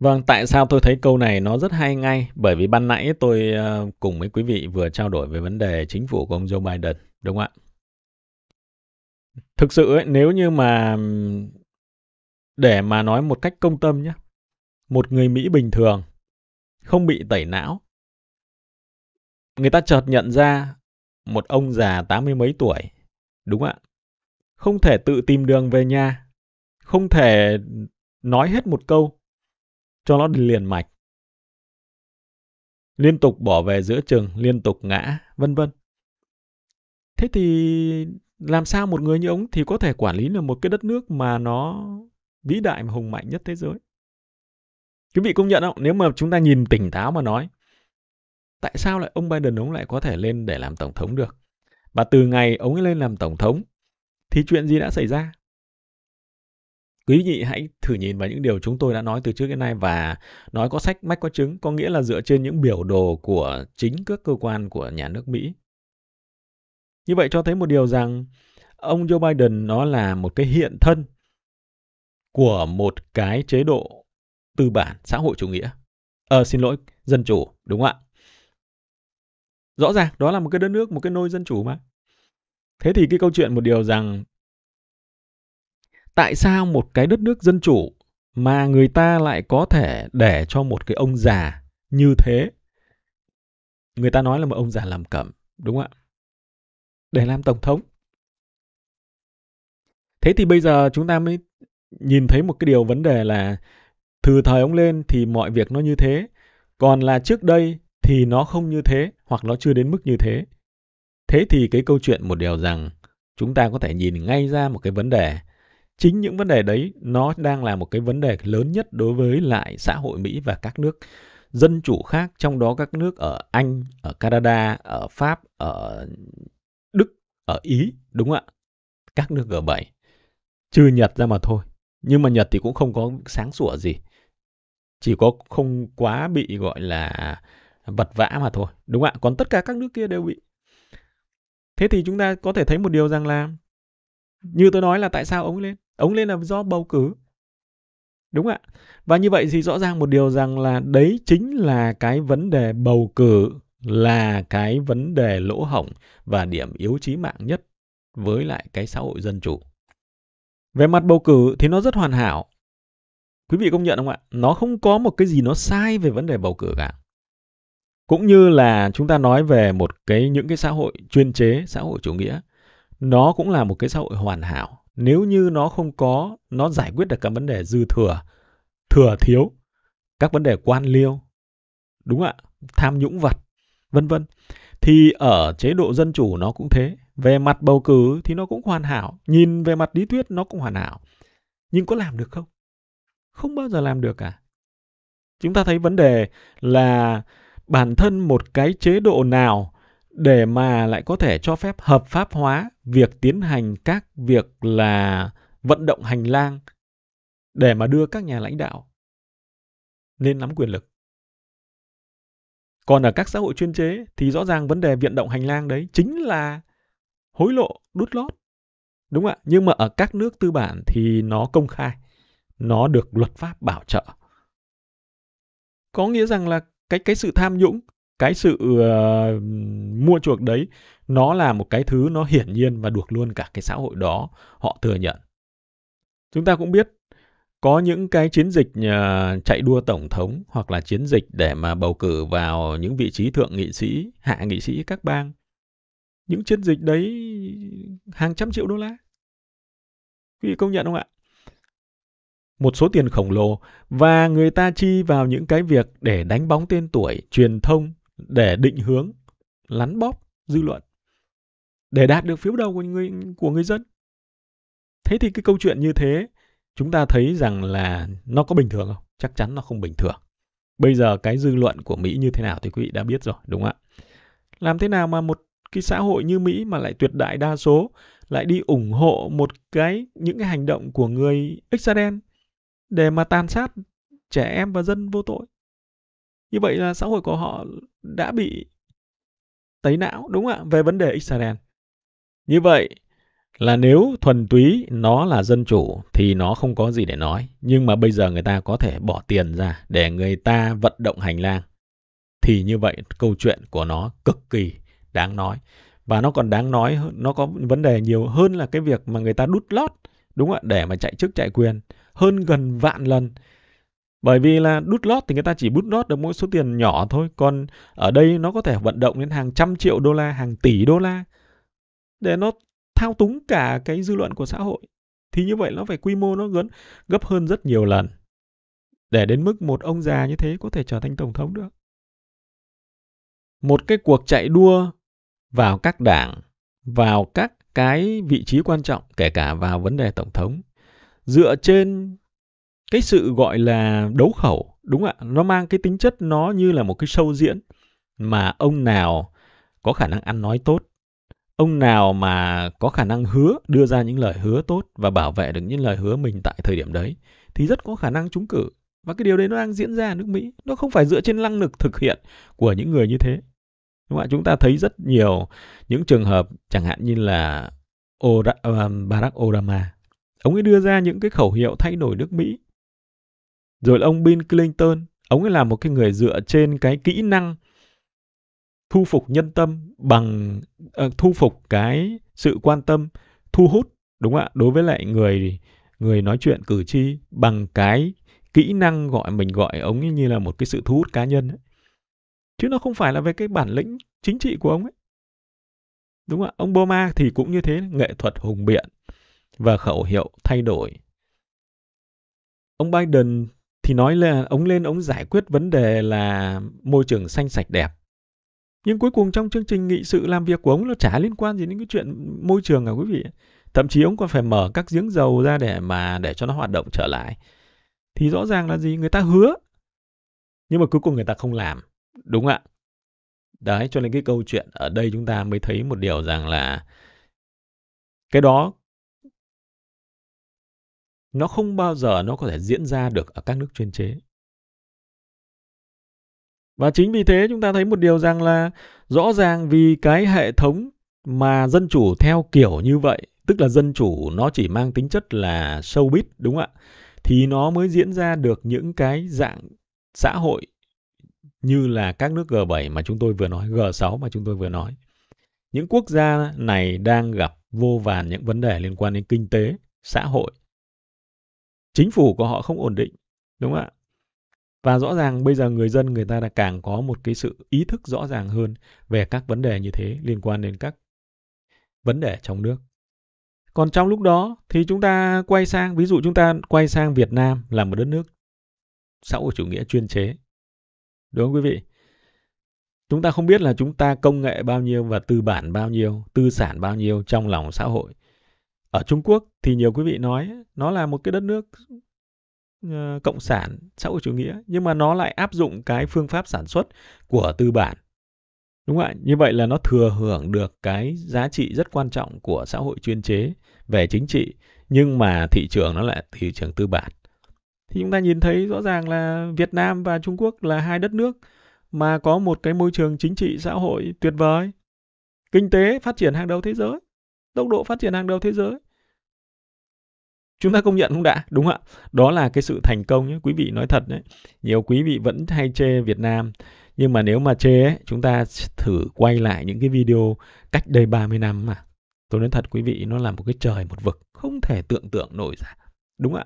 Vâng, tại sao tôi thấy câu này nó rất hay ngay? Bởi vì ban nãy tôi uh, cùng với quý vị vừa trao đổi về vấn đề chính phủ của ông Joe Biden, đúng không ạ? Thực sự ấy, nếu như mà để mà nói một cách công tâm nhé. Một người Mỹ bình thường, không bị tẩy não. Người ta chợt nhận ra một ông già tám mươi mấy tuổi, đúng ạ, không thể tự tìm đường về nhà, không thể nói hết một câu cho nó liền mạch. Liên tục bỏ về giữa chừng, liên tục ngã, vân vân. Thế thì làm sao một người như ông thì có thể quản lý được một cái đất nước mà nó vĩ đại và hùng mạnh nhất thế giới. Quý vị công nhận không? Nếu mà chúng ta nhìn tỉnh táo mà nói, tại sao lại ông Biden ông lại có thể lên để làm tổng thống được? Và từ ngày ông ấy lên làm tổng thống thì chuyện gì đã xảy ra? Quý vị hãy thử nhìn vào những điều chúng tôi đã nói từ trước đến nay và nói có sách mách có chứng, có nghĩa là dựa trên những biểu đồ của chính các cơ quan của nhà nước Mỹ. Như vậy cho thấy một điều rằng ông Joe Biden nó là một cái hiện thân của một cái chế độ tư bản xã hội chủ nghĩa. Ờ à, xin lỗi, dân chủ, đúng không ạ? Rõ ràng đó là một cái đất nước, một cái nôi dân chủ mà. Thế thì cái câu chuyện một điều rằng tại sao một cái đất nước dân chủ mà người ta lại có thể để cho một cái ông già như thế người ta nói là một ông già làm cẩm đúng không ạ để làm tổng thống thế thì bây giờ chúng ta mới nhìn thấy một cái điều vấn đề là từ thời ông lên thì mọi việc nó như thế còn là trước đây thì nó không như thế hoặc nó chưa đến mức như thế thế thì cái câu chuyện một điều rằng chúng ta có thể nhìn ngay ra một cái vấn đề chính những vấn đề đấy nó đang là một cái vấn đề lớn nhất đối với lại xã hội mỹ và các nước dân chủ khác trong đó các nước ở anh ở canada ở pháp ở đức ở ý đúng không ạ các nước g 7 trừ nhật ra mà thôi nhưng mà Nhật thì cũng không có sáng sủa gì chỉ có không quá bị gọi là vật vã mà thôi đúng ạ còn tất cả các nước kia đều bị thế thì chúng ta có thể thấy một điều rằng là như tôi nói là tại sao ống lên ống lên là do bầu cử đúng ạ và như vậy thì rõ ràng một điều rằng là đấy chính là cái vấn đề bầu cử là cái vấn đề lỗ hổng và điểm yếu chí mạng nhất với lại cái xã hội dân chủ về mặt bầu cử thì nó rất hoàn hảo. Quý vị công nhận không ạ? Nó không có một cái gì nó sai về vấn đề bầu cử cả. Cũng như là chúng ta nói về một cái những cái xã hội chuyên chế, xã hội chủ nghĩa, nó cũng là một cái xã hội hoàn hảo. Nếu như nó không có, nó giải quyết được các vấn đề dư thừa, thừa thiếu, các vấn đề quan liêu, đúng ạ, tham nhũng vật, vân vân. Thì ở chế độ dân chủ nó cũng thế, về mặt bầu cử thì nó cũng hoàn hảo nhìn về mặt lý thuyết nó cũng hoàn hảo nhưng có làm được không không bao giờ làm được cả à? chúng ta thấy vấn đề là bản thân một cái chế độ nào để mà lại có thể cho phép hợp pháp hóa việc tiến hành các việc là vận động hành lang để mà đưa các nhà lãnh đạo lên nắm quyền lực. Còn ở các xã hội chuyên chế thì rõ ràng vấn đề viện động hành lang đấy chính là hối lộ, đút lót. Đúng ạ, nhưng mà ở các nước tư bản thì nó công khai, nó được luật pháp bảo trợ. Có nghĩa rằng là cái cái sự tham nhũng, cái sự uh, mua chuộc đấy nó là một cái thứ nó hiển nhiên và được luôn cả cái xã hội đó họ thừa nhận. Chúng ta cũng biết có những cái chiến dịch uh, chạy đua tổng thống hoặc là chiến dịch để mà bầu cử vào những vị trí thượng nghị sĩ, hạ nghị sĩ các bang những chiến dịch đấy hàng trăm triệu đô la. Quý vị công nhận không ạ? Một số tiền khổng lồ và người ta chi vào những cái việc để đánh bóng tên tuổi, truyền thông, để định hướng, lắn bóp dư luận, để đạt được phiếu đầu của người của người dân. Thế thì cái câu chuyện như thế chúng ta thấy rằng là nó có bình thường không? Chắc chắn nó không bình thường. Bây giờ cái dư luận của Mỹ như thế nào thì quý vị đã biết rồi, đúng không ạ? Làm thế nào mà một cái xã hội như Mỹ mà lại tuyệt đại đa số lại đi ủng hộ một cái những cái hành động của người Israel để mà tàn sát trẻ em và dân vô tội. Như vậy là xã hội của họ đã bị tẩy não đúng không ạ về vấn đề Israel. Như vậy là nếu thuần túy nó là dân chủ thì nó không có gì để nói, nhưng mà bây giờ người ta có thể bỏ tiền ra để người ta vận động hành lang thì như vậy câu chuyện của nó cực kỳ đáng nói và nó còn đáng nói nó có vấn đề nhiều hơn là cái việc mà người ta đút lót đúng không ạ để mà chạy chức chạy quyền hơn gần vạn lần bởi vì là đút lót thì người ta chỉ đút lót được mỗi số tiền nhỏ thôi còn ở đây nó có thể vận động đến hàng trăm triệu đô la hàng tỷ đô la để nó thao túng cả cái dư luận của xã hội thì như vậy nó phải quy mô nó gần gấp hơn rất nhiều lần để đến mức một ông già như thế có thể trở thành tổng thống được một cái cuộc chạy đua vào các đảng, vào các cái vị trí quan trọng, kể cả vào vấn đề tổng thống, dựa trên cái sự gọi là đấu khẩu, đúng ạ, nó mang cái tính chất nó như là một cái sâu diễn mà ông nào có khả năng ăn nói tốt, ông nào mà có khả năng hứa, đưa ra những lời hứa tốt và bảo vệ được những lời hứa mình tại thời điểm đấy thì rất có khả năng trúng cử. Và cái điều đấy nó đang diễn ra ở nước Mỹ, nó không phải dựa trên năng lực thực hiện của những người như thế Đúng không ạ? Chúng ta thấy rất nhiều những trường hợp chẳng hạn như là Ora, ờ, Barack Obama. Ông ấy đưa ra những cái khẩu hiệu thay đổi nước Mỹ. Rồi là ông Bill Clinton, ông ấy là một cái người dựa trên cái kỹ năng thu phục nhân tâm bằng uh, thu phục cái sự quan tâm thu hút đúng không ạ đối với lại người người nói chuyện cử tri bằng cái kỹ năng gọi mình gọi ông ấy như là một cái sự thu hút cá nhân ấy chứ nó không phải là về cái bản lĩnh chính trị của ông ấy đúng không ạ ông Boma thì cũng như thế nghệ thuật hùng biện và khẩu hiệu thay đổi ông Biden thì nói là ông lên ông giải quyết vấn đề là môi trường xanh sạch đẹp nhưng cuối cùng trong chương trình nghị sự làm việc của ông nó chả liên quan gì đến cái chuyện môi trường cả à quý vị thậm chí ông còn phải mở các giếng dầu ra để mà để cho nó hoạt động trở lại thì rõ ràng là gì người ta hứa nhưng mà cuối cùng người ta không làm Đúng ạ. Đấy, cho nên cái câu chuyện ở đây chúng ta mới thấy một điều rằng là cái đó nó không bao giờ nó có thể diễn ra được ở các nước chuyên chế. Và chính vì thế chúng ta thấy một điều rằng là rõ ràng vì cái hệ thống mà dân chủ theo kiểu như vậy, tức là dân chủ nó chỉ mang tính chất là showbiz đúng ạ? Thì nó mới diễn ra được những cái dạng xã hội như là các nước G7 mà chúng tôi vừa nói, G6 mà chúng tôi vừa nói. Những quốc gia này đang gặp vô vàn những vấn đề liên quan đến kinh tế, xã hội. Chính phủ của họ không ổn định, đúng không ạ? Và rõ ràng bây giờ người dân người ta đã càng có một cái sự ý thức rõ ràng hơn về các vấn đề như thế liên quan đến các vấn đề trong nước. Còn trong lúc đó thì chúng ta quay sang, ví dụ chúng ta quay sang Việt Nam là một đất nước xã hội chủ nghĩa chuyên chế Đúng không quý vị? Chúng ta không biết là chúng ta công nghệ bao nhiêu và tư bản bao nhiêu, tư sản bao nhiêu trong lòng xã hội. Ở Trung Quốc thì nhiều quý vị nói nó là một cái đất nước ờ, cộng sản xã hội chủ nghĩa nhưng mà nó lại áp dụng cái phương pháp sản xuất của tư bản đúng không ạ như vậy là nó thừa hưởng được cái giá trị rất quan trọng của xã hội chuyên chế về chính trị nhưng mà thị trường nó lại thị trường tư bản thì chúng ta nhìn thấy rõ ràng là Việt Nam và Trung Quốc là hai đất nước mà có một cái môi trường chính trị xã hội tuyệt vời, kinh tế phát triển hàng đầu thế giới, tốc độ phát triển hàng đầu thế giới. Chúng ta công nhận không đã, đúng không ạ. Đó là cái sự thành công nhé, quý vị nói thật đấy. Nhiều quý vị vẫn hay chê Việt Nam, nhưng mà nếu mà chê ấy, chúng ta thử quay lại những cái video cách đây 30 năm mà. Tôi nói thật quý vị, nó là một cái trời một vực không thể tưởng tượng nổi ra. Đúng ạ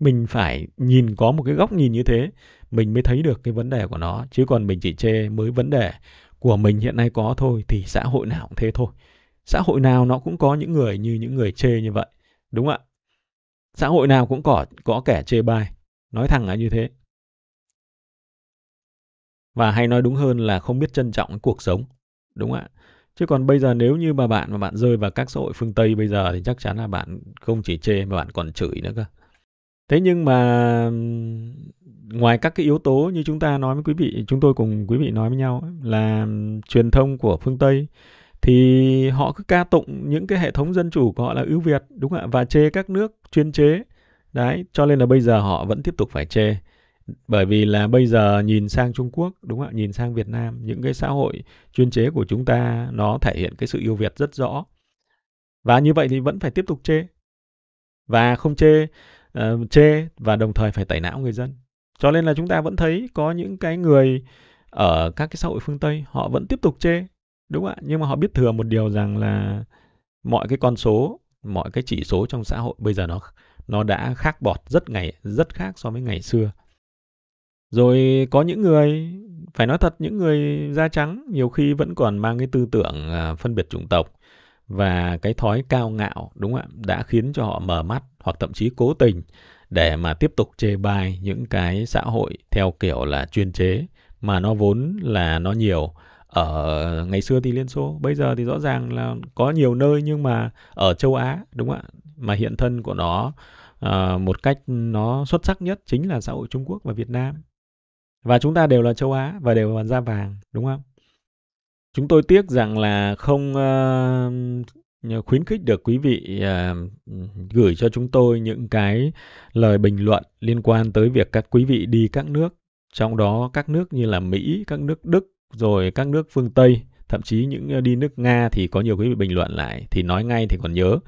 mình phải nhìn có một cái góc nhìn như thế mình mới thấy được cái vấn đề của nó chứ còn mình chỉ chê mới vấn đề của mình hiện nay có thôi thì xã hội nào cũng thế thôi xã hội nào nó cũng có những người như những người chê như vậy đúng ạ xã hội nào cũng có có kẻ chê bai nói thẳng là như thế và hay nói đúng hơn là không biết trân trọng cuộc sống đúng ạ chứ còn bây giờ nếu như mà bạn mà bạn rơi vào các xã hội phương tây bây giờ thì chắc chắn là bạn không chỉ chê mà bạn còn chửi nữa cơ thế nhưng mà ngoài các cái yếu tố như chúng ta nói với quý vị chúng tôi cùng quý vị nói với nhau là truyền thông của phương tây thì họ cứ ca tụng những cái hệ thống dân chủ của họ là ưu việt đúng không ạ và chê các nước chuyên chế đấy cho nên là bây giờ họ vẫn tiếp tục phải chê bởi vì là bây giờ nhìn sang Trung Quốc đúng không ạ nhìn sang Việt Nam những cái xã hội chuyên chế của chúng ta nó thể hiện cái sự ưu việt rất rõ và như vậy thì vẫn phải tiếp tục chê và không chê uh, chê và đồng thời phải tẩy não người dân cho nên là chúng ta vẫn thấy có những cái người ở các cái xã hội phương tây họ vẫn tiếp tục chê đúng không ạ nhưng mà họ biết thừa một điều rằng là mọi cái con số mọi cái chỉ số trong xã hội bây giờ nó nó đã khác bọt rất ngày rất khác so với ngày xưa rồi có những người phải nói thật những người da trắng nhiều khi vẫn còn mang cái tư tưởng à, phân biệt chủng tộc và cái thói cao ngạo đúng không ạ đã khiến cho họ mở mắt hoặc thậm chí cố tình để mà tiếp tục chê bai những cái xã hội theo kiểu là chuyên chế mà nó vốn là nó nhiều ở ngày xưa thì Liên Xô, bây giờ thì rõ ràng là có nhiều nơi nhưng mà ở châu Á đúng không ạ? Mà hiện thân của nó à, một cách nó xuất sắc nhất chính là xã hội Trung Quốc và Việt Nam. Và chúng ta đều là châu Á và đều là da vàng đúng không? Chúng tôi tiếc rằng là không uh, khuyến khích được quý vị uh, gửi cho chúng tôi những cái lời bình luận liên quan tới việc các quý vị đi các nước, trong đó các nước như là Mỹ, các nước Đức, rồi các nước phương Tây, thậm chí những ờ, đi nước Nga thì có nhiều quý vị bình luận lại thì nói ngay thì còn nhớ.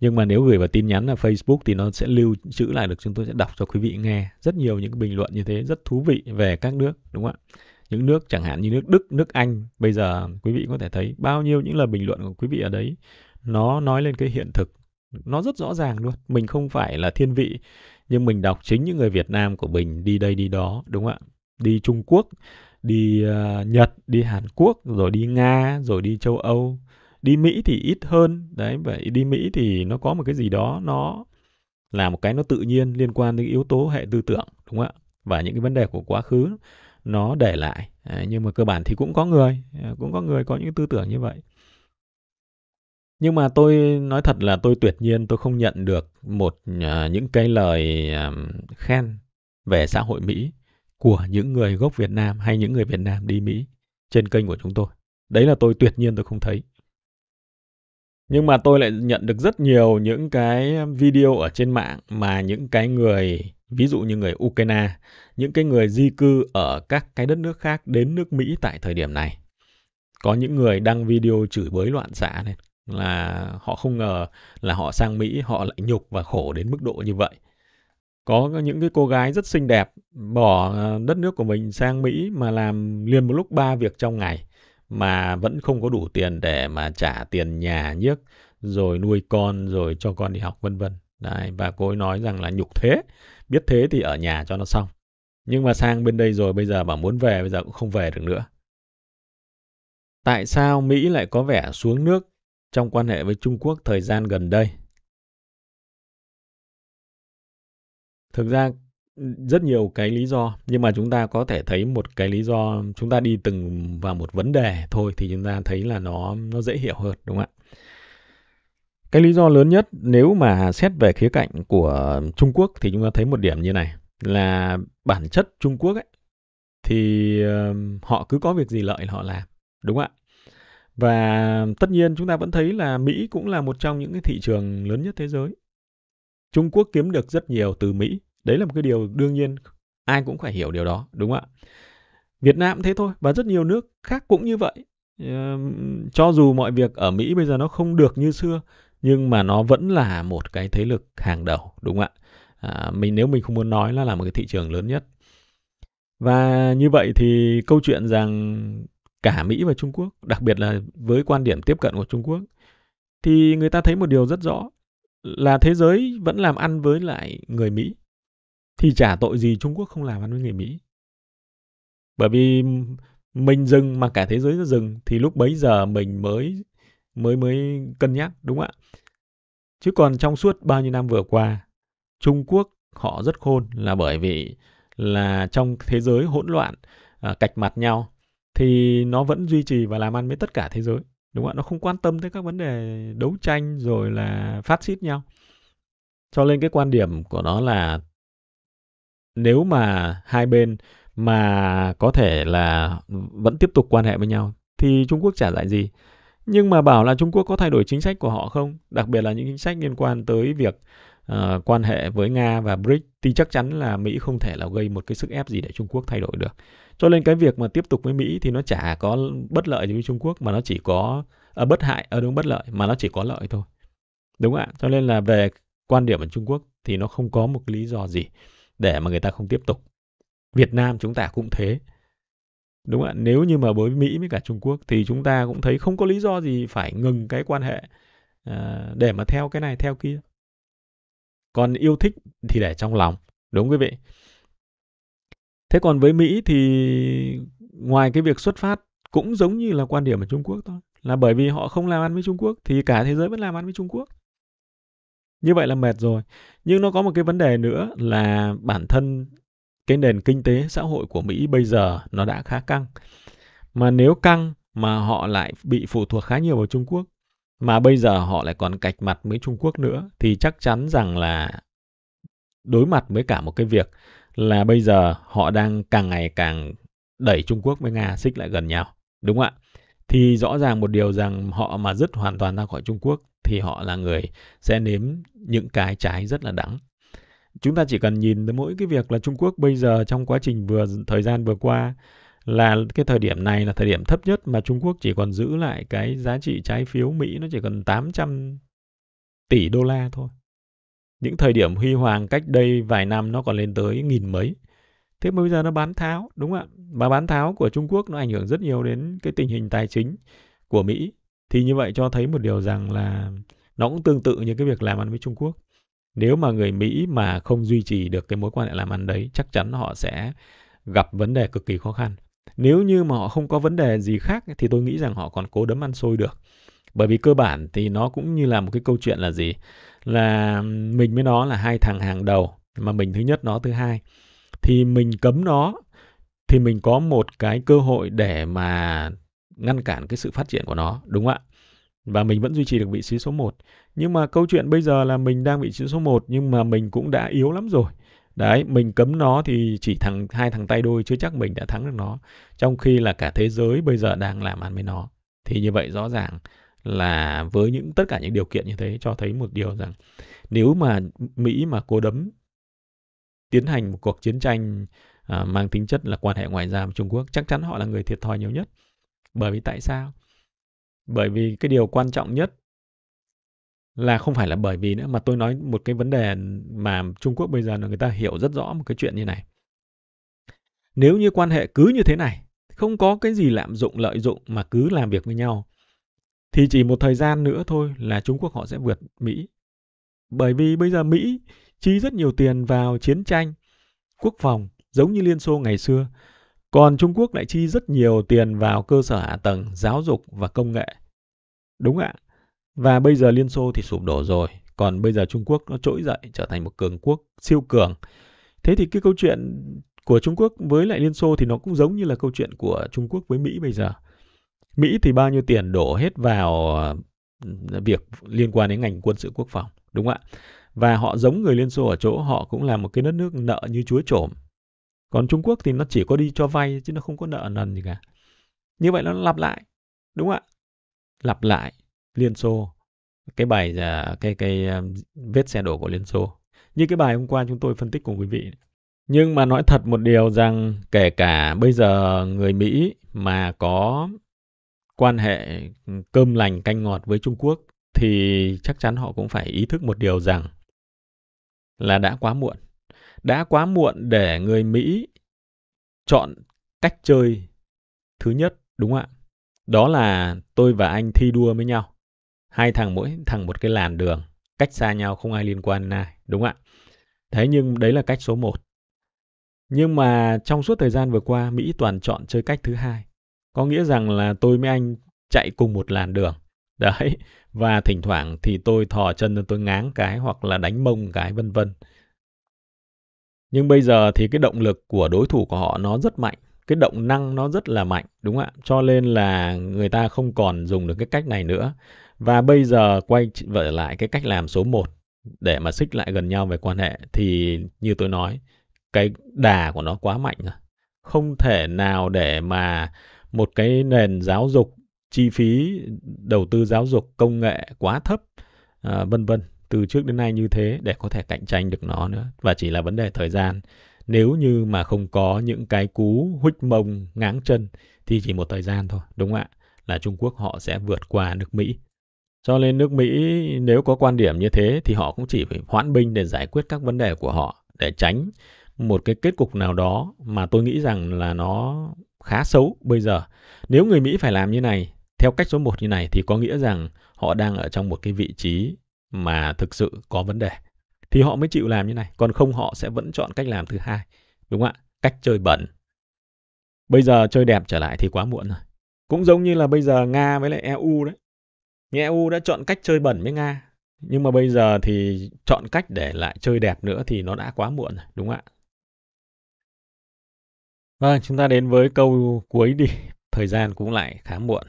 Nhưng mà nếu gửi vào tin nhắn là Facebook thì nó sẽ lưu trữ lại được chúng tôi sẽ đọc cho quý vị nghe rất nhiều những bình luận như thế rất thú vị về các nước đúng không ạ? những nước chẳng hạn như nước Đức, nước Anh bây giờ quý vị có thể thấy bao nhiêu những lời bình luận của quý vị ở đấy nó nói lên cái hiện thực nó rất rõ ràng luôn. Mình không phải là thiên vị nhưng mình đọc chính những người Việt Nam của mình đi đây đi đó đúng không ạ? Đi Trung Quốc, đi uh, Nhật, đi Hàn Quốc, rồi đi Nga, rồi đi châu Âu, đi Mỹ thì ít hơn đấy vậy đi Mỹ thì nó có một cái gì đó nó là một cái nó tự nhiên liên quan đến yếu tố hệ tư tưởng đúng không ạ? Và những cái vấn đề của quá khứ nó để lại à, nhưng mà cơ bản thì cũng có người à, cũng có người có những tư tưởng như vậy nhưng mà tôi nói thật là tôi tuyệt nhiên tôi không nhận được một à, những cái lời khen về xã hội Mỹ của những người gốc Việt Nam hay những người Việt Nam đi Mỹ trên kênh của chúng tôi. Đấy là tôi tuyệt nhiên tôi không thấy. Nhưng mà tôi lại nhận được rất nhiều những cái video ở trên mạng mà những cái người ví dụ như người Ukraine những cái người di cư ở các cái đất nước khác đến nước Mỹ tại thời điểm này. Có những người đăng video chửi bới loạn xạ này là họ không ngờ là họ sang Mỹ họ lại nhục và khổ đến mức độ như vậy. Có những cái cô gái rất xinh đẹp bỏ ờ, đất nước của mình sang Mỹ mà làm liền một lúc ba việc trong ngày mà vẫn không có đủ tiền để mà trả tiền nhà nhiếc rồi nuôi con rồi cho con đi học vân vân. Đấy, và cô ấy nói rằng là nhục thế, biết thế thì ở nhà cho nó xong. Nhưng mà sang bên đây rồi bây giờ bảo muốn về bây giờ cũng không về được nữa. Tại sao Mỹ lại có vẻ xuống nước trong quan hệ với Trung Quốc thời gian gần đây? Thực ra rất nhiều cái lý do nhưng mà chúng ta có thể thấy một cái lý do chúng ta đi từng vào một vấn đề thôi thì chúng ta thấy là nó nó dễ hiểu hơn đúng không ạ? Cái lý do lớn nhất nếu mà xét về khía cạnh của Trung Quốc thì chúng ta thấy một điểm như này là bản chất Trung Quốc ấy thì ờ, họ cứ có việc gì lợi là họ làm, đúng không ạ? Và tất nhiên chúng ta vẫn thấy là Mỹ cũng là một trong những cái thị trường lớn nhất thế giới. Trung Quốc kiếm được rất nhiều từ Mỹ. Đấy là một cái điều đương nhiên ai cũng phải hiểu điều đó, đúng không ạ? Việt Nam cũng thế thôi và rất nhiều nước khác cũng như vậy. Ờ, cho dù mọi việc ở Mỹ bây giờ nó không được như xưa nhưng mà nó vẫn là một cái thế lực hàng đầu, đúng không ạ? à, mình nếu mình không muốn nói là là một cái thị trường lớn nhất và như vậy thì câu chuyện rằng cả Mỹ và Trung Quốc, đặc biệt là với quan điểm tiếp cận của Trung Quốc, thì người ta thấy một điều rất rõ là thế giới vẫn làm ăn với lại người Mỹ. Thì trả tội gì Trung Quốc không làm ăn với người Mỹ. Bởi vì mình dừng mà cả thế giới dừng thì lúc bấy giờ mình mới mới mới cân nhắc đúng không ạ? Chứ còn trong suốt bao nhiêu năm vừa qua Trung Quốc họ rất khôn là bởi vì là trong thế giới hỗn loạn à, cạch mặt nhau thì nó vẫn duy trì và làm ăn với tất cả thế giới đúng không ạ nó không quan tâm tới các vấn đề đấu tranh rồi là phát xít nhau cho nên cái quan điểm của nó là nếu mà hai bên mà có thể là vẫn tiếp tục quan hệ với nhau thì Trung Quốc trả lại gì nhưng mà bảo là Trung Quốc có thay đổi chính sách của họ không đặc biệt là những chính sách liên quan tới việc Ờ, quan hệ với Nga và BRICS thì chắc chắn là Mỹ không thể là gây một cái sức ép gì để Trung Quốc thay đổi được. Cho nên cái việc mà tiếp tục với Mỹ thì nó chả có bất lợi gì với Trung Quốc mà nó chỉ có à, bất hại ở à, đúng bất lợi mà nó chỉ có lợi thôi. Đúng ạ. Cho nên là về quan điểm ở Trung Quốc thì nó không có một lý do gì để mà người ta không tiếp tục. Việt Nam chúng ta cũng thế. Đúng ạ, nếu như mà với Mỹ với cả Trung Quốc thì chúng ta cũng thấy không có lý do gì phải ngừng cái quan hệ à, để mà theo cái này theo kia còn yêu thích thì để trong lòng đúng quý vị thế còn với mỹ thì ngoài cái việc xuất phát cũng giống như là quan điểm ở trung quốc thôi là bởi vì họ không làm ăn với trung quốc thì cả thế giới vẫn làm ăn với trung quốc như vậy là mệt rồi nhưng nó có một cái vấn đề nữa là bản thân cái nền kinh tế xã hội của mỹ bây giờ nó đã khá căng mà nếu căng mà họ lại bị phụ thuộc khá nhiều vào trung quốc mà bây giờ họ lại còn cạch mặt với Trung Quốc nữa thì chắc chắn rằng là đối mặt với cả một cái việc là bây giờ họ đang càng ngày càng đẩy Trung Quốc với Nga xích lại gần nhau, đúng không ạ? Thì rõ ràng một điều rằng họ mà dứt hoàn toàn ra khỏi Trung Quốc thì họ là người sẽ nếm những cái trái rất là đắng. Chúng ta chỉ cần nhìn tới mỗi cái việc là Trung Quốc bây giờ trong quá trình vừa thời gian vừa qua là cái thời điểm này là thời điểm thấp nhất mà Trung Quốc chỉ còn giữ lại cái giá trị trái phiếu Mỹ nó chỉ còn 800 tỷ đô la thôi. Những thời điểm huy hoàng cách đây vài năm nó còn lên tới nghìn mấy. Thế mà bây giờ nó bán tháo, đúng không ạ? Và bán tháo của Trung Quốc nó ảnh hưởng rất nhiều đến cái tình hình tài chính của Mỹ. Thì như vậy cho thấy một điều rằng là nó cũng tương tự như cái việc làm ăn với Trung Quốc. Nếu mà người Mỹ mà không duy trì được cái mối quan hệ làm ăn đấy, chắc chắn họ sẽ gặp vấn đề cực kỳ khó khăn nếu như mà họ không có vấn đề gì khác thì tôi nghĩ rằng họ còn cố đấm ăn xôi được bởi vì cơ bản thì nó cũng như là một cái câu chuyện là gì là mình với nó là hai thằng hàng đầu mà mình thứ nhất nó thứ hai thì mình cấm nó thì mình có một cái cơ hội để mà ngăn cản cái sự phát triển của nó đúng không ạ và mình vẫn duy trì được vị trí số 1. Nhưng mà câu chuyện bây giờ là mình đang vị trí số 1 nhưng mà mình cũng đã yếu lắm rồi đấy mình cấm nó thì chỉ thằng hai thằng tay đôi chưa chắc mình đã thắng được nó trong khi là cả thế giới bây giờ đang làm ăn với nó thì như vậy rõ ràng là với những tất cả những điều kiện như thế cho thấy một điều rằng nếu mà Mỹ mà cố đấm tiến hành một cuộc chiến tranh à, mang tính chất là quan hệ ngoại giao với Trung Quốc chắc chắn họ là người thiệt thòi nhiều nhất bởi vì tại sao bởi vì cái điều quan trọng nhất là không phải là bởi vì nữa mà tôi nói một cái vấn đề mà Trung Quốc bây giờ là người ta hiểu rất rõ một cái chuyện như này. Nếu như quan hệ cứ như thế này, không có cái gì lạm dụng lợi dụng mà cứ làm việc với nhau thì chỉ một thời gian nữa thôi là Trung Quốc họ sẽ vượt Mỹ. Bởi vì bây giờ Mỹ chi rất nhiều tiền vào chiến tranh, quốc phòng giống như Liên Xô ngày xưa, còn Trung Quốc lại chi rất nhiều tiền vào cơ sở hạ tầng, giáo dục và công nghệ. Đúng ạ. À? Và bây giờ Liên Xô thì sụp đổ rồi, còn bây giờ Trung Quốc nó trỗi dậy trở thành một cường quốc siêu cường. Thế thì cái câu chuyện của Trung Quốc với lại Liên Xô thì nó cũng giống như là câu chuyện của Trung Quốc với Mỹ bây giờ. Mỹ thì bao nhiêu tiền đổ hết vào ờ, việc liên quan đến ngành quân sự quốc phòng, đúng không ạ? Và họ giống người Liên Xô ở chỗ họ cũng là một cái đất nước nợ như chúa trộm Còn Trung Quốc thì nó chỉ có đi cho vay chứ nó không có nợ nần gì cả. Như vậy nó lặp lại, đúng không ạ? Lặp lại Liên Xô cái bài à, cái cái à, vết xe đổ của Liên Xô như cái bài hôm qua chúng tôi phân tích cùng quý vị nhưng mà nói thật một điều rằng kể cả bây giờ người Mỹ mà có quan hệ cơm lành canh ngọt với Trung Quốc thì chắc chắn họ cũng phải ý thức một điều rằng là đã quá muộn. Đã quá muộn để người Mỹ chọn cách chơi thứ nhất, đúng không ạ? Đó là tôi và anh thi đua với nhau hai thằng mỗi thằng một cái làn đường cách xa nhau không ai liên quan đến ai đúng ạ thế nhưng đấy là cách số một. nhưng mà trong suốt thời gian vừa qua Mỹ toàn chọn chơi cách thứ hai có nghĩa rằng là tôi với anh chạy cùng một làn đường đấy và thỉnh thoảng thì tôi thò chân tôi ngáng cái hoặc là đánh mông cái vân vân nhưng bây giờ thì cái động lực của đối thủ của họ nó rất mạnh cái động năng nó rất là mạnh đúng không ạ cho nên là người ta không còn dùng được cái cách này nữa và bây giờ quay trở lại cái cách làm số 1 để mà xích lại gần nhau về quan hệ thì như tôi nói, cái đà của nó quá mạnh rồi. Không thể nào để mà một cái nền giáo dục chi phí đầu tư giáo dục công nghệ quá thấp à, vân vân từ trước đến nay như thế để có thể cạnh tranh được nó nữa và chỉ là vấn đề thời gian nếu như mà không có những cái cú huých mông ngáng chân thì chỉ một thời gian thôi đúng không ạ là Trung Quốc họ sẽ vượt qua nước Mỹ cho nên nước Mỹ nếu có quan điểm như thế thì họ cũng chỉ phải hoãn binh để giải quyết các vấn đề của họ để tránh một cái kết cục nào đó mà tôi nghĩ rằng là nó khá xấu bây giờ. Nếu người Mỹ phải làm như này, theo cách số 1 như này thì có nghĩa rằng họ đang ở trong một cái vị trí mà thực sự có vấn đề. Thì họ mới chịu làm như này, còn không họ sẽ vẫn chọn cách làm thứ hai. Đúng không ạ? Cách chơi bẩn. Bây giờ chơi đẹp trở lại thì quá muộn rồi. Cũng giống như là bây giờ Nga với lại EU đấy nhưng EU đã chọn cách chơi bẩn với Nga. Nhưng mà bây giờ thì chọn cách để lại chơi đẹp nữa thì nó đã quá muộn rồi, đúng không ạ? Vâng, chúng ta đến với câu cuối đi. Thời gian cũng lại khá muộn.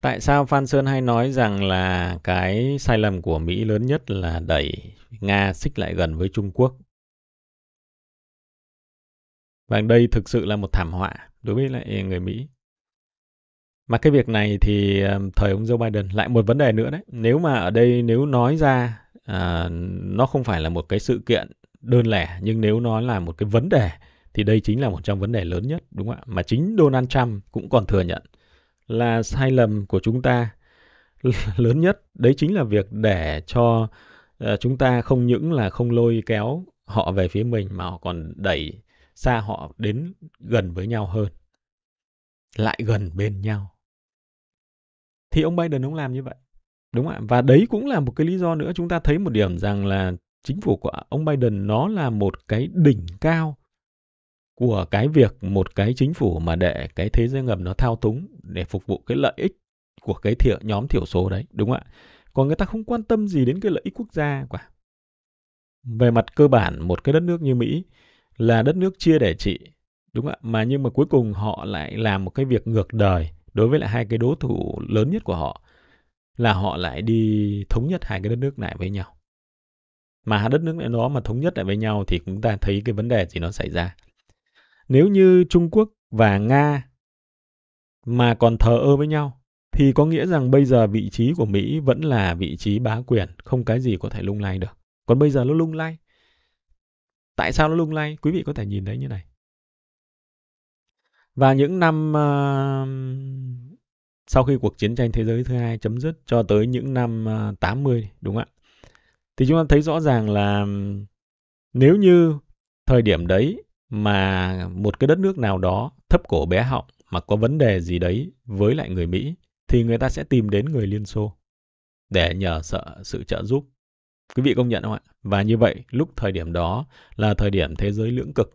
Tại sao Phan Sơn hay nói rằng là cái sai lầm của Mỹ lớn nhất là đẩy Nga xích lại gần với Trung Quốc? Và vâng, đây thực sự là một thảm họa đối với lại người Mỹ. Mà cái việc này thì ờ, thời ông Joe Biden lại một vấn đề nữa đấy. Nếu mà ở đây nếu nói ra à, nó không phải là một cái sự kiện đơn lẻ nhưng nếu nó là một cái vấn đề thì đây chính là một trong vấn đề lớn nhất đúng không ạ? Mà chính Donald Trump cũng còn thừa nhận là sai lầm của chúng ta lớn nhất đấy chính là việc để cho uh, chúng ta không những là không lôi kéo họ về phía mình mà họ còn đẩy xa họ đến gần với nhau hơn lại gần bên nhau thì ông Biden ông làm như vậy đúng ạ và đấy cũng là một cái lý do nữa chúng ta thấy một điểm rằng là chính phủ của ông Biden nó là một cái đỉnh cao của cái việc một cái chính phủ mà để cái thế giới ngầm nó thao túng để phục vụ cái lợi ích của cái thiểu, nhóm thiểu số đấy đúng ạ còn người ta không quan tâm gì đến cái lợi ích quốc gia quả về mặt cơ bản một cái đất nước như Mỹ là đất nước chia để trị đúng ạ mà nhưng mà cuối cùng họ lại làm một cái việc ngược đời đối với lại hai cái đối thủ lớn nhất của họ là họ lại đi thống nhất hai cái đất nước lại với nhau mà hai đất nước này đó mà thống nhất lại với nhau thì chúng ta thấy cái vấn đề gì nó xảy ra nếu như Trung Quốc và Nga mà còn thờ ơ với nhau thì có nghĩa rằng bây giờ vị trí của Mỹ vẫn là vị trí bá quyền, không cái gì có thể lung lay được. Còn bây giờ nó lung lay. Tại sao nó lung lay? Quý vị có thể nhìn thấy như này. Và những năm uh, sau khi cuộc chiến tranh thế giới thứ hai chấm dứt cho tới những năm uh, ờ, 80 đúng không ạ? Thì chúng ta thấy rõ ràng là nếu như thời điểm đấy mà một cái đất nước nào đó thấp cổ bé họng mà có vấn đề gì đấy với lại người Mỹ thì người ta sẽ tìm đến người Liên Xô để nhờ sợ sự trợ giúp. Quý vị công nhận không ạ? Và như vậy, lúc thời điểm đó là thời điểm thế giới lưỡng cực.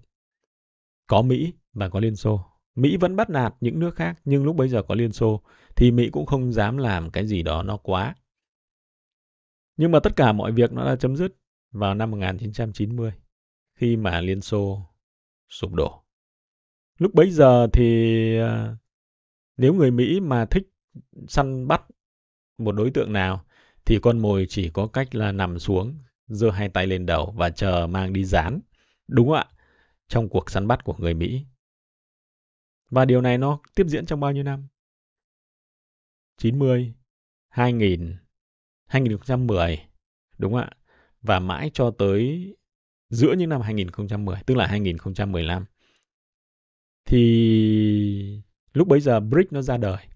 Có Mỹ và có Liên Xô Mỹ vẫn bắt nạt những nước khác nhưng lúc bấy giờ có Liên Xô thì Mỹ cũng không dám làm cái gì đó nó quá. Nhưng mà tất cả mọi việc nó đã chấm dứt vào năm 1990 khi mà Liên Xô sụp đổ. Lúc bấy giờ thì ờ, nếu người Mỹ mà thích săn bắt một đối tượng nào thì con mồi chỉ có cách là nằm xuống, giơ hai tay lên đầu và chờ mang đi dán. Đúng ạ, trong cuộc săn bắt của người Mỹ và điều này nó tiếp diễn trong bao nhiêu năm? 90, 2000, 2010, đúng ạ. Và mãi cho tới giữa những năm 2010, tức là 2015. Thì lúc bấy giờ BRIC nó ra đời.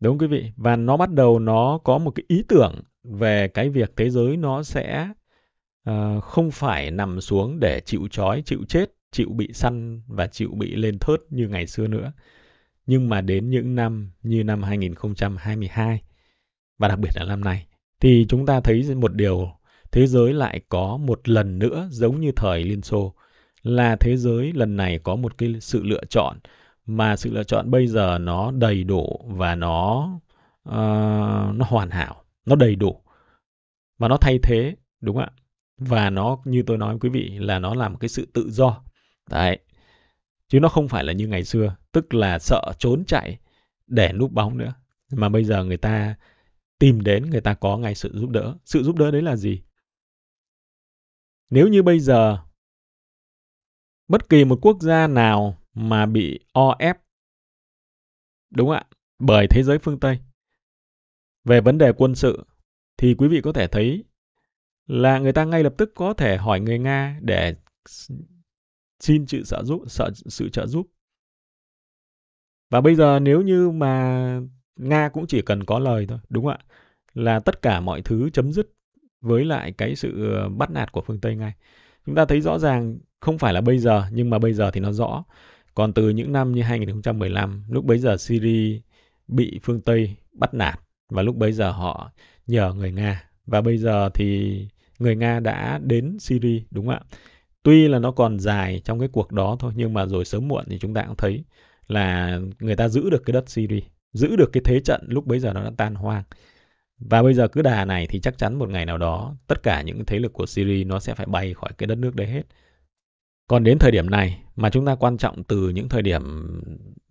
Đúng quý vị? Và nó bắt đầu nó có một cái ý tưởng về cái việc thế giới nó sẽ uh, không phải nằm xuống để chịu chói chịu chết chịu bị săn và chịu bị lên thớt như ngày xưa nữa. Nhưng mà đến những năm như năm 2022 và đặc biệt là năm này thì chúng ta thấy một điều thế giới lại có một lần nữa giống như thời Liên Xô là thế giới lần này có một cái sự lựa chọn mà sự lựa chọn bây giờ nó đầy đủ và nó uh, nó hoàn hảo, nó đầy đủ và nó thay thế đúng không ạ? Và nó như tôi nói với quý vị là nó là một cái sự tự do Đấy. Chứ nó không phải là như ngày xưa, tức là sợ trốn chạy để núp bóng nữa. Mà bây giờ người ta tìm đến, người ta có ngay sự giúp đỡ. Sự giúp đỡ đấy là gì? Nếu như bây giờ bất kỳ một quốc gia nào mà bị o ép đúng ạ, bởi thế giới phương Tây về vấn đề quân sự thì quý vị có thể thấy là người ta ngay lập tức có thể hỏi người Nga để xin sự trợ giúp sợ sự trợ giúp và bây giờ nếu như mà nga cũng chỉ cần có lời thôi đúng không ạ là tất cả mọi thứ chấm dứt với lại cái sự ờ, bắt nạt của phương tây ngay chúng ta thấy rõ ràng không phải là bây giờ nhưng mà bây giờ thì nó rõ còn từ những năm như 2015 lúc bấy giờ syri bị phương tây bắt nạt và lúc bấy giờ họ nhờ người nga và bây giờ thì người nga đã đến syri, đúng không ạ tuy là nó còn dài trong cái cuộc đó thôi nhưng mà rồi sớm muộn thì chúng ta cũng thấy là người ta giữ được cái đất Syria, giữ được cái thế trận lúc bấy giờ nó đã tan hoang. Và bây giờ cứ đà này thì chắc chắn một ngày nào đó tất cả những thế lực của Syria nó sẽ phải bay khỏi cái đất nước đấy hết. Còn đến thời điểm này mà chúng ta quan trọng từ những thời điểm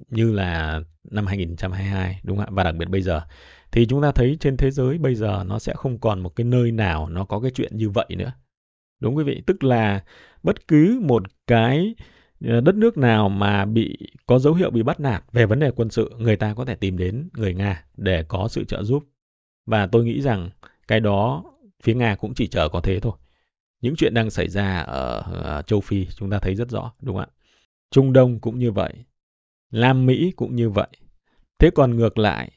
như là năm 2022 đúng không ạ và đặc biệt bây giờ thì chúng ta thấy trên thế giới bây giờ nó sẽ không còn một cái nơi nào nó có cái chuyện như vậy nữa. Đúng quý vị, tức là bất cứ một cái ờ, đất nước nào mà bị có dấu hiệu bị bắt nạt về vấn đề quân sự, người ta có thể tìm đến người Nga để có sự trợ giúp. Và tôi nghĩ rằng cái đó phía Nga cũng chỉ chờ có thế thôi. Những chuyện đang xảy ra ở ờ, châu Phi chúng ta thấy rất rõ, đúng không ạ? Trung Đông cũng như vậy, Nam Mỹ cũng như vậy. Thế còn ngược lại,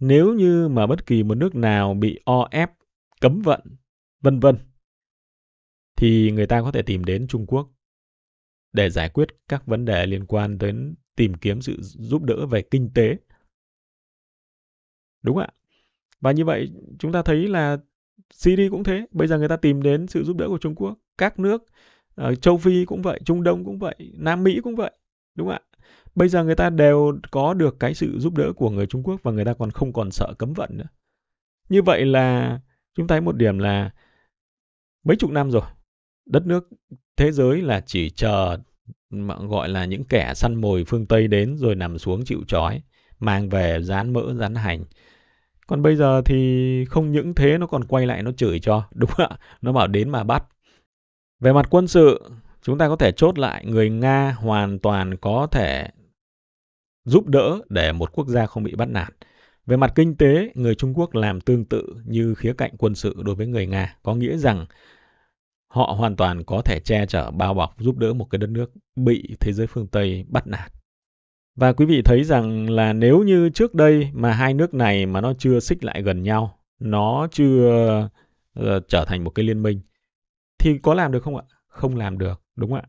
nếu như mà bất kỳ một nước nào bị o ép, cấm vận, vân vân thì người ta có thể tìm đến Trung Quốc để giải quyết các vấn đề liên quan đến tìm kiếm sự giúp đỡ về kinh tế. Đúng ạ. Và như vậy chúng ta thấy là Syria cũng thế, bây giờ người ta tìm đến sự giúp đỡ của Trung Quốc, các nước ở ờ, châu Phi cũng vậy, Trung Đông cũng vậy, Nam Mỹ cũng vậy, đúng ạ? Bây giờ người ta đều có được cái sự giúp đỡ của người Trung Quốc và người ta còn không còn sợ cấm vận nữa. Như vậy là chúng ta thấy một điểm là mấy chục năm rồi đất nước thế giới là chỉ chờ mà gọi là những kẻ săn mồi phương Tây đến rồi nằm xuống chịu trói, mang về rán mỡ, rán hành. Còn bây giờ thì không những thế nó còn quay lại nó chửi cho, đúng ạ, nó bảo đến mà bắt. Về mặt quân sự, chúng ta có thể chốt lại người Nga hoàn toàn có thể giúp đỡ để một quốc gia không bị bắt nạt. Về mặt kinh tế, người Trung Quốc làm tương tự như khía cạnh quân sự đối với người Nga, có nghĩa rằng Họ hoàn toàn có thể che chở bao bọc giúp đỡ một cái đất nước bị thế giới phương Tây bắt nạt. Và quý vị thấy rằng là nếu như trước đây mà hai nước này mà nó chưa xích lại gần nhau, nó chưa uh, trở thành một cái liên minh, thì có làm được không ạ? Không làm được, đúng không ạ?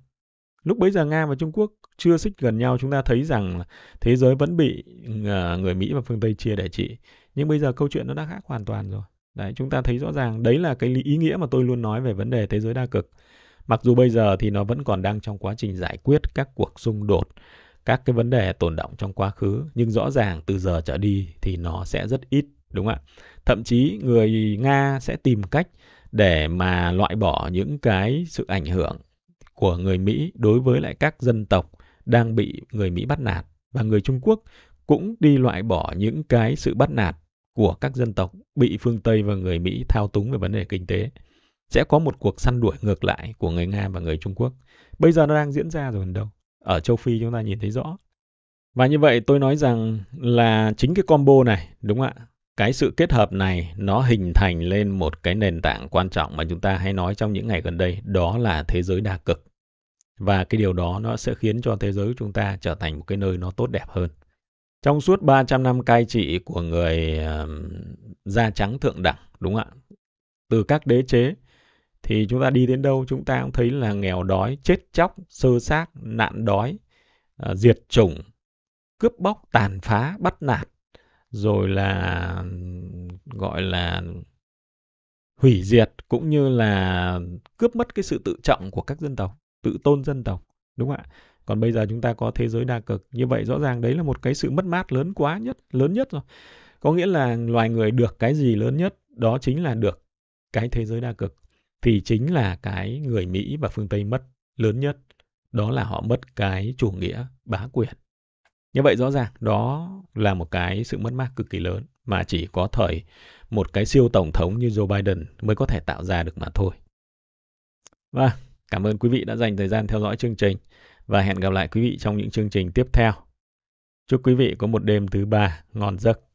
Lúc bấy giờ Nga và Trung Quốc chưa xích gần nhau, chúng ta thấy rằng thế giới vẫn bị uh, người Mỹ và phương Tây chia để trị. Nhưng bây giờ câu chuyện nó đã khác hoàn toàn rồi. Đấy, chúng ta thấy rõ ràng đấy là cái ý nghĩa mà tôi luôn nói về vấn đề thế giới đa cực. Mặc dù bây giờ thì nó vẫn còn đang trong quá trình giải quyết các cuộc xung đột, các cái vấn đề tồn động trong quá khứ, nhưng rõ ràng từ giờ trở đi thì nó sẽ rất ít, đúng không ạ? Thậm chí người Nga sẽ tìm cách để mà loại bỏ những cái sự ảnh hưởng của người Mỹ đối với lại các dân tộc đang bị người Mỹ bắt nạt và người Trung Quốc cũng đi loại bỏ những cái sự bắt nạt của các dân tộc bị phương Tây và người Mỹ thao túng về vấn đề kinh tế. Sẽ có một cuộc săn đuổi ngược lại của người Nga và người Trung Quốc. Bây giờ nó đang diễn ra rồi còn đâu. Ở châu Phi chúng ta nhìn thấy rõ. Và như vậy tôi nói rằng là chính cái combo này, đúng không ạ? Cái sự kết hợp này nó hình thành lên một cái nền tảng quan trọng mà chúng ta hay nói trong những ngày gần đây, đó là thế giới đa cực. Và cái điều đó nó sẽ khiến cho thế giới của chúng ta trở thành một cái nơi nó tốt đẹp hơn. Trong suốt 300 năm cai trị của người da trắng thượng đẳng, đúng không ạ? Từ các đế chế thì chúng ta đi đến đâu chúng ta cũng thấy là nghèo đói, chết chóc, sơ xác, nạn đói, ờ, diệt chủng, cướp bóc, tàn phá, bắt nạt, rồi là gọi là hủy diệt cũng như là cướp mất cái sự tự trọng của các dân tộc, tự tôn dân tộc, đúng không ạ? còn bây giờ chúng ta có thế giới đa cực như vậy rõ ràng đấy là một cái sự mất mát lớn quá nhất lớn nhất rồi có nghĩa là loài người được cái gì lớn nhất đó chính là được cái thế giới đa cực thì chính là cái người mỹ và phương tây mất lớn nhất đó là họ mất cái chủ nghĩa bá quyền như vậy rõ ràng đó là một cái sự mất mát cực kỳ lớn mà chỉ có thời một cái siêu tổng thống như Joe Biden mới có thể tạo ra được mà thôi. Và vâng, cảm ơn quý vị đã dành thời gian theo dõi chương trình và hẹn gặp lại quý vị trong những chương trình tiếp theo. Chúc quý vị có một đêm thứ ba ngon giấc.